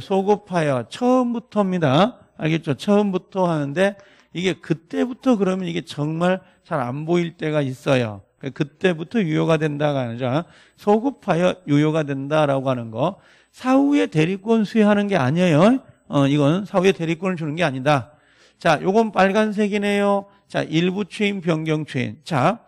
소급하여 처음부터입니다. 알겠죠? 처음부터 하는데 이게 그때부터 그러면 이게 정말 잘 안 보일 때가 있어요. 그때부터 유효가 된다고 하는 자 소급하여 유효가 된다라고 하는 거 사후에 대리권 수혜하는 게 아니에요. 어, 이건 사후에 대리권을 주는 게 아니다. 자, 요건 빨간색이네요. 자, 일부 추임 변경 추인 자,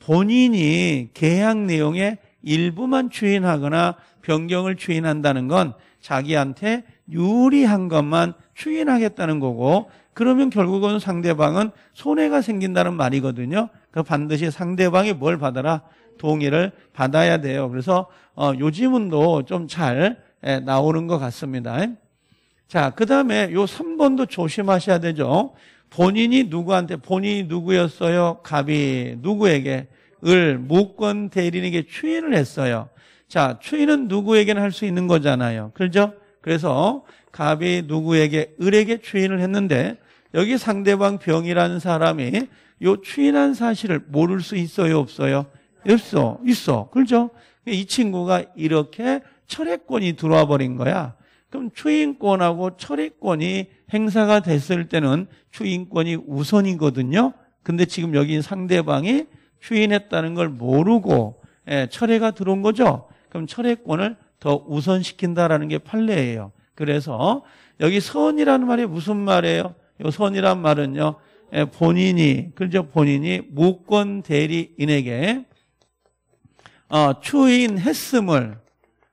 본인이 계약 내용의 일부만 추인하거나 변경을 추인한다는 건 자기한테 유리한 것만 추인하겠다는 거고 그러면 결국은 상대방은 손해가 생긴다는 말이거든요. 그 반드시 상대방이 뭘 받아라? 동의를 받아야 돼요. 그래서 어, 요즘은도 좀잘 예, 나오는 것 같습니다. 자, 그 다음에 요 3번도 조심하셔야 되죠. 본인이 누구한테, 본인이 누구였어요? 갑이 누구에게? 을, 무권 대리인에게 추인을 했어요. 자, 추인은 누구에게는 할 수 있는 거잖아요. 그렇죠? 그래서 갑이 누구에게, 을에게 추인을 했는데 여기 상대방 병이라는 사람이 요 추인한 사실을 모를 수 있어요, 없어요? 없어, 있어. 그렇죠? 이 친구가 이렇게 철회권이 들어와 버린 거야. 그럼 추인권하고 철회권이 행사가 됐을 때는 추인권이 우선이거든요. 근데 지금 여기 상대방이 추인했다는 걸 모르고 예, 철회가 들어온 거죠. 그럼 철회권을 더 우선시킨다라는 게 판례예요. 그래서 여기 선이라는 말이 무슨 말이에요? 요 선이란 말은요. 예, 본인이 그죠 본인이 무권 대리인에게 어, 추인했음을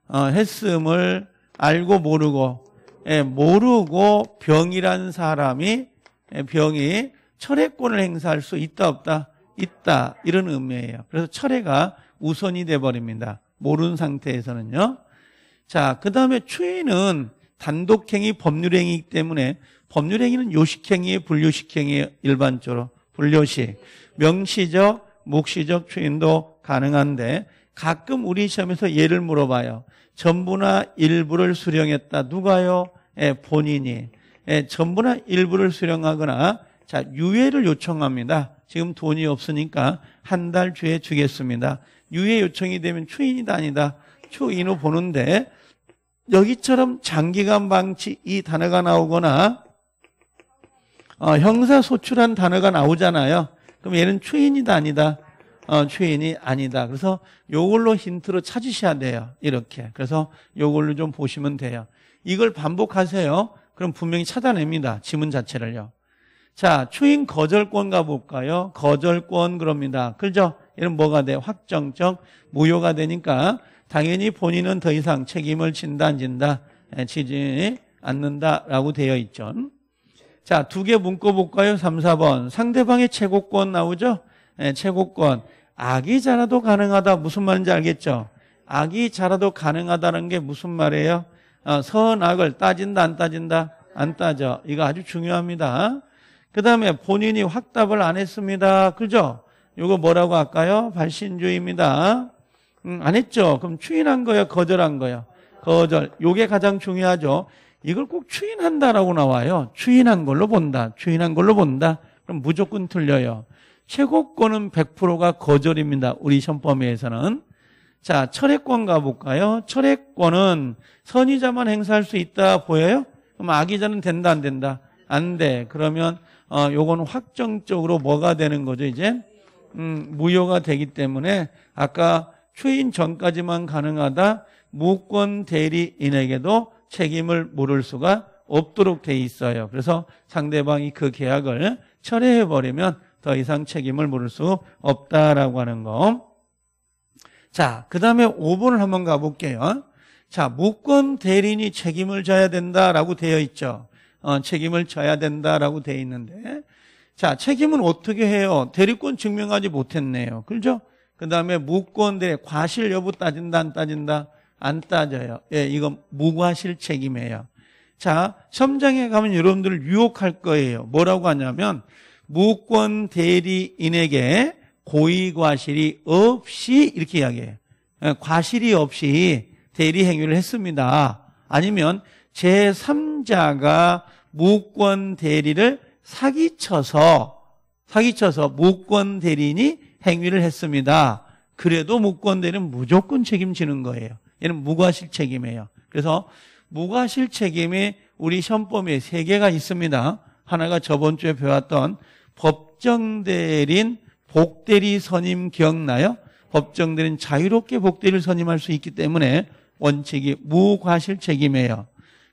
어, 했음을 알고 모르고 예, 모르고 병이란 사람이 예, 병이 철회권을 행사할 수 있다 없다 있다 이런 의미예요. 그래서 철회가 우선이 돼 버립니다. 모르는 상태에서는요. 자, 그다음에 추인은 단독행위 법률행위이기 때문에 법률행위는 요식행위불요식행위 일반적으로 불요식 명시적, 묵시적 추인도 가능한데 가끔 우리 시험에서 예를 물어봐요. 전부나 일부를 수령했다. 누가요? 예, 본인이. 예, 전부나 일부를 수령하거나 자 유예를 요청합니다. 지금 돈이 없으니까 한 달 뒤에 주겠습니다. 유예 요청이 되면 추인이다 아니다. 추인후 보는데 여기처럼 장기간 방치 이 단어가 나오거나 어, 형사소출한 단어가 나오잖아요. 그럼 얘는 추인이다 아니다. 어, 추인이 아니다. 그래서 요걸로 힌트로 찾으셔야 돼요. 이렇게. 그래서 요걸로 좀 보시면 돼요. 이걸 반복하세요. 그럼 분명히 찾아냅니다. 지문 자체를요. 자, 추인 거절권 가볼까요? 거절권 그럽니다. 그죠? 얘는 뭐가 돼? 확정적 무효가 되니까 당연히 본인은 더 이상 책임을 진다 안 진다 예, 지지 않는다라고 되어 있죠. 자, 두 개 묶어 볼까요? 3, 4번. 상대방의 최고권 나오죠? 네, 최고권. 악이 자라도 가능하다. 무슨 말인지 알겠죠? 악이 자라도 가능하다는 게 무슨 말이에요? 어, 선악을 따진다, 안 따진다? 안 따져. 이거 아주 중요합니다. 그 다음에 본인이 확답을 안 했습니다. 그죠? 이거 뭐라고 할까요? 발신주의입니다. 음, 안 했죠? 그럼 추인한 거예요? 거절한 거예요? 거절. 요게 가장 중요하죠. 이걸 꼭 추인한다라고 나와요. 추인한 걸로 본다. 추인한 걸로 본다. 그럼 무조건 틀려요. 최고권은 100%가 거절입니다. 우리 션법에서는. 자, 철회권 가볼까요? 철회권은 선의자만 행사할 수 있다 보여요? 그럼 악의자는 된다, 안 된다? 안 돼. 그러면, 어, 요건 확정적으로 뭐가 되는 거죠, 이제? 음, 무효가 되기 때문에 아까 추인 전까지만 가능하다 무권 대리인에게도 책임을 물을 수가 없도록 돼 있어요. 그래서 상대방이 그 계약을 철회해 버리면 더 이상 책임을 물을 수 없다라고 하는 거. 자, 그다음에 5번을 한번 가 볼게요. 자, 무권 대리인이 책임을 져야 된다라고 되어 있죠. 어, 책임을 져야 된다라고 되어 있는데 자, 책임은 어떻게 해요? 대리권 증명하지 못했네요. 그죠? 그다음에 무권 대리 과실 여부 따진다 안 따진다. 안 따져요. 예, 이건 무과실 책임이에요. 자, 섬장에 가면 여러분들을 유혹할 거예요. 뭐라고 하냐면 무권 대리인에게 고의 과실이 없이 이렇게 이야기해요. 예, 과실이 없이 대리 행위를 했습니다. 아니면 제3자가 무권 대리를 사기쳐서 사기쳐서 무권 대리인이 행위를 했습니다. 그래도 무권 대리는 무조건 책임지는 거예요. 얘는 무과실 책임이에요. 그래서 무과실 책임이 우리 현범에 세 개가 있습니다. 하나가 저번 주에 배웠던 법정대리인 복대리 선임 기억나요? 법정대리인 자유롭게 복대리를 선임할 수 있기 때문에 원칙이 무과실 책임이에요.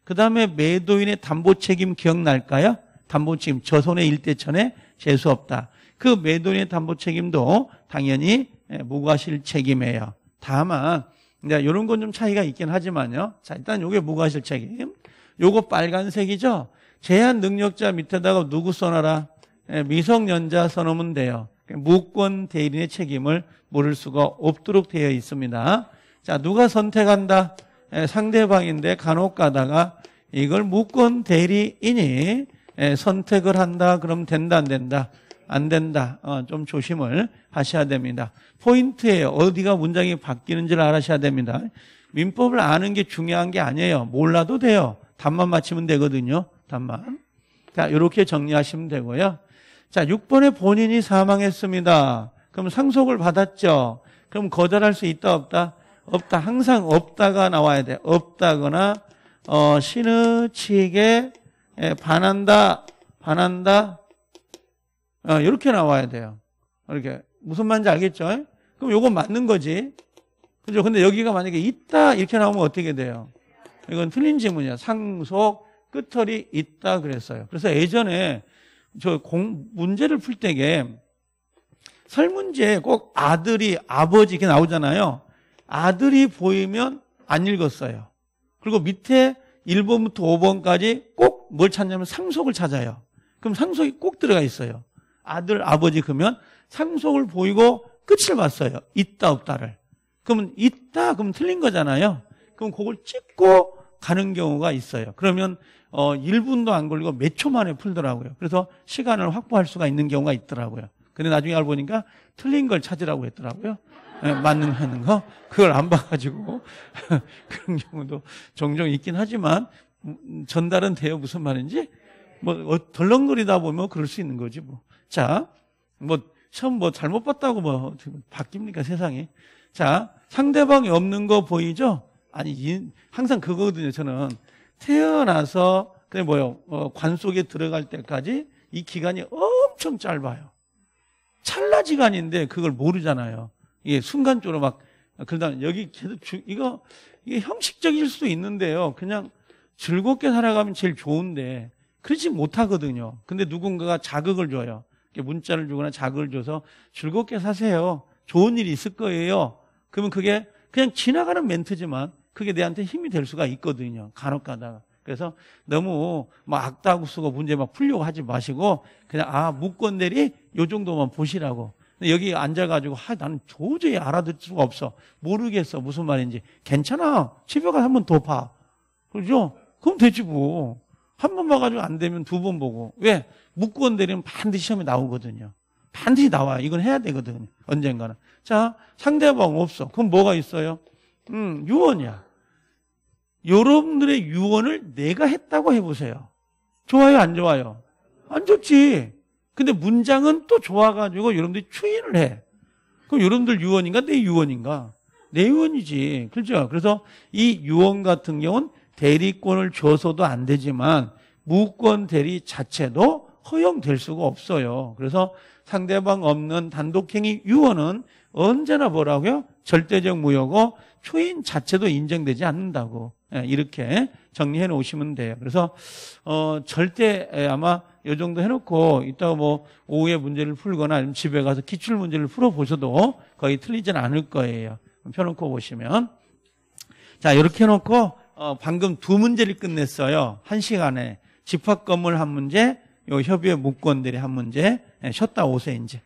그 다음에 매도인의 담보 책임 기억날까요? 담보 책임 저손의 일대천에 재수 없다. 그 매도인의 담보 책임도 당연히 예, 무과실 책임이에요. 다만 이 네, 이런 건 좀 차이가 있긴 하지만요. 자, 일단 이게 무과실 책임. 요거 빨간색이죠? 제한 능력자 밑에다가 누구 써놔라? 예, 미성년자 써놓으면 돼요. 무권 대리인의 책임을 물을 수가 없도록 되어 있습니다. 자, 누가 선택한다? 예, 상대방인데 간혹 가다가 이걸 무권 대리인이 예, 선택을 한다. 그럼 된다, 안 된다? 안 된다. 어, 좀 조심을 하셔야 됩니다. 포인트예요. 어디가 문장이 바뀌는지를 알아셔야 됩니다. 민법을 아는 게 중요한 게 아니에요. 몰라도 돼요. 답만 맞히면 되거든요. 답만. 자, 이렇게 정리하시면 되고요. 자, 6번에 본인이 사망했습니다. 그럼 상속을 받았죠. 그럼 거절할 수 있다 없다? 없다. 항상 없다가 나와야 돼. 없다거나 어, 신의 치익에 예, 반한다. 반한다. 어, 이렇게 나와야 돼요. 이렇게 무슨 말인지 알겠죠? 그럼 요건 맞는 거지. 그죠? 근데 여기가 만약에 있다 이렇게 나오면 어떻게 돼요? 이건 틀린 질문이야. 상속 끝털이 있다 그랬어요. 그래서 예전에 저 공, 문제를 풀 때 게 설문지에 꼭 아들이 아버지 이렇게 나오잖아요. 아들이 보이면 안 읽었어요. 그리고 밑에 1번부터 5번까지 꼭 뭘 찾냐면 상속을 찾아요. 그럼 상속이 꼭 들어가 있어요. 아들, 아버지 그러면 상속을 보이고 끝을 봤어요. 있다, 없다를. 그러면 있다, 그럼 틀린 거잖아요. 그럼 그걸 찍고 가는 경우가 있어요. 그러면 어 1분도 안 걸리고 몇 초 만에 풀더라고요. 그래서 시간을 확보할 수가 있는 경우가 있더라고요. 근데 나중에 알고 보니까 틀린 걸 찾으라고 했더라고요. 네, 맞는 하는 거 그걸 안 봐가지고 그런 경우도 종종 있긴 하지만 음, 전달은 돼요 무슨 말인지 뭐 어, 덜렁거리다 보면 그럴 수 있는 거지 뭐 자, 뭐, 처음 뭐 잘못 봤다고 뭐 바뀝니까 세상이? 자, 상대방이 없는 거 보이죠? 아니, 항상 그거거든요, 저는. 태어나서, 그게 뭐요, 어, 관 속에 들어갈 때까지 이 기간이 엄청 짧아요. 찰나지간인데 그걸 모르잖아요. 이게 순간적으로 막, 그러다 여기 계속 주, 이거, 이게 형식적일 수도 있는데요. 그냥 즐겁게 살아가면 제일 좋은데, 그렇지 못하거든요. 근데 누군가가 자극을 줘요. 문자를 주거나 자극을 줘서 즐겁게 사세요. 좋은 일이 있을 거예요. 그러면 그게 그냥 지나가는 멘트지만 그게 내한테 힘이 될 수가 있거든요. 간혹 가다가. 그래서 너무 막 악다구 쓰고 문제 막 풀려고 하지 마시고 그냥 아, 무권대리 요 정도만 보시라고. 여기 앉아가지고 아, 나는 도저히 알아들 수가 없어. 모르겠어. 무슨 말인지. 괜찮아. 집에 가서 한번 더 봐. 그죠? 그럼 되지 뭐. 한번 봐가지고 안 되면 두 번 보고. 왜? 묵고원 되면 반드시 시험에 나오거든요. 반드시 나와요. 이건 해야 되거든요. 언젠가는. 자, 상대방 없어. 그럼 뭐가 있어요? 음, 유언이야. 여러분들의 유언을 내가 했다고 해보세요. 좋아요, 안 좋아요? 안 좋지. 근데 문장은 또 좋아가지고 여러분들이 추인을 해. 그럼 여러분들 유언인가? 내 유언인가? 내 유언이지. 그렇죠? 그래서 이 유언 같은 경우는 대리권을 줘서도 안 되지만 무권 대리 자체도 허용될 수가 없어요. 그래서 상대방 없는 단독행위 유언은 언제나 뭐라고요? 절대적 무효고 초인 자체도 인정되지 않는다고 예, 이렇게 정리해 놓으시면 돼요. 그래서 어 절대 예, 아마 요 정도 해놓고 이따가 뭐 오후에 문제를 풀거나 아니면 집에 가서 기출 문제를 풀어보셔도 거의 틀리진 않을 거예요. 펴놓고 보시면 자 이렇게 해놓고 어, 방금 두 문제를 끝냈어요. 한 시간에 집합 건물 한 문제, 요 협의회 문건들이한 문제. 예, 쉬었다 오세요 이제.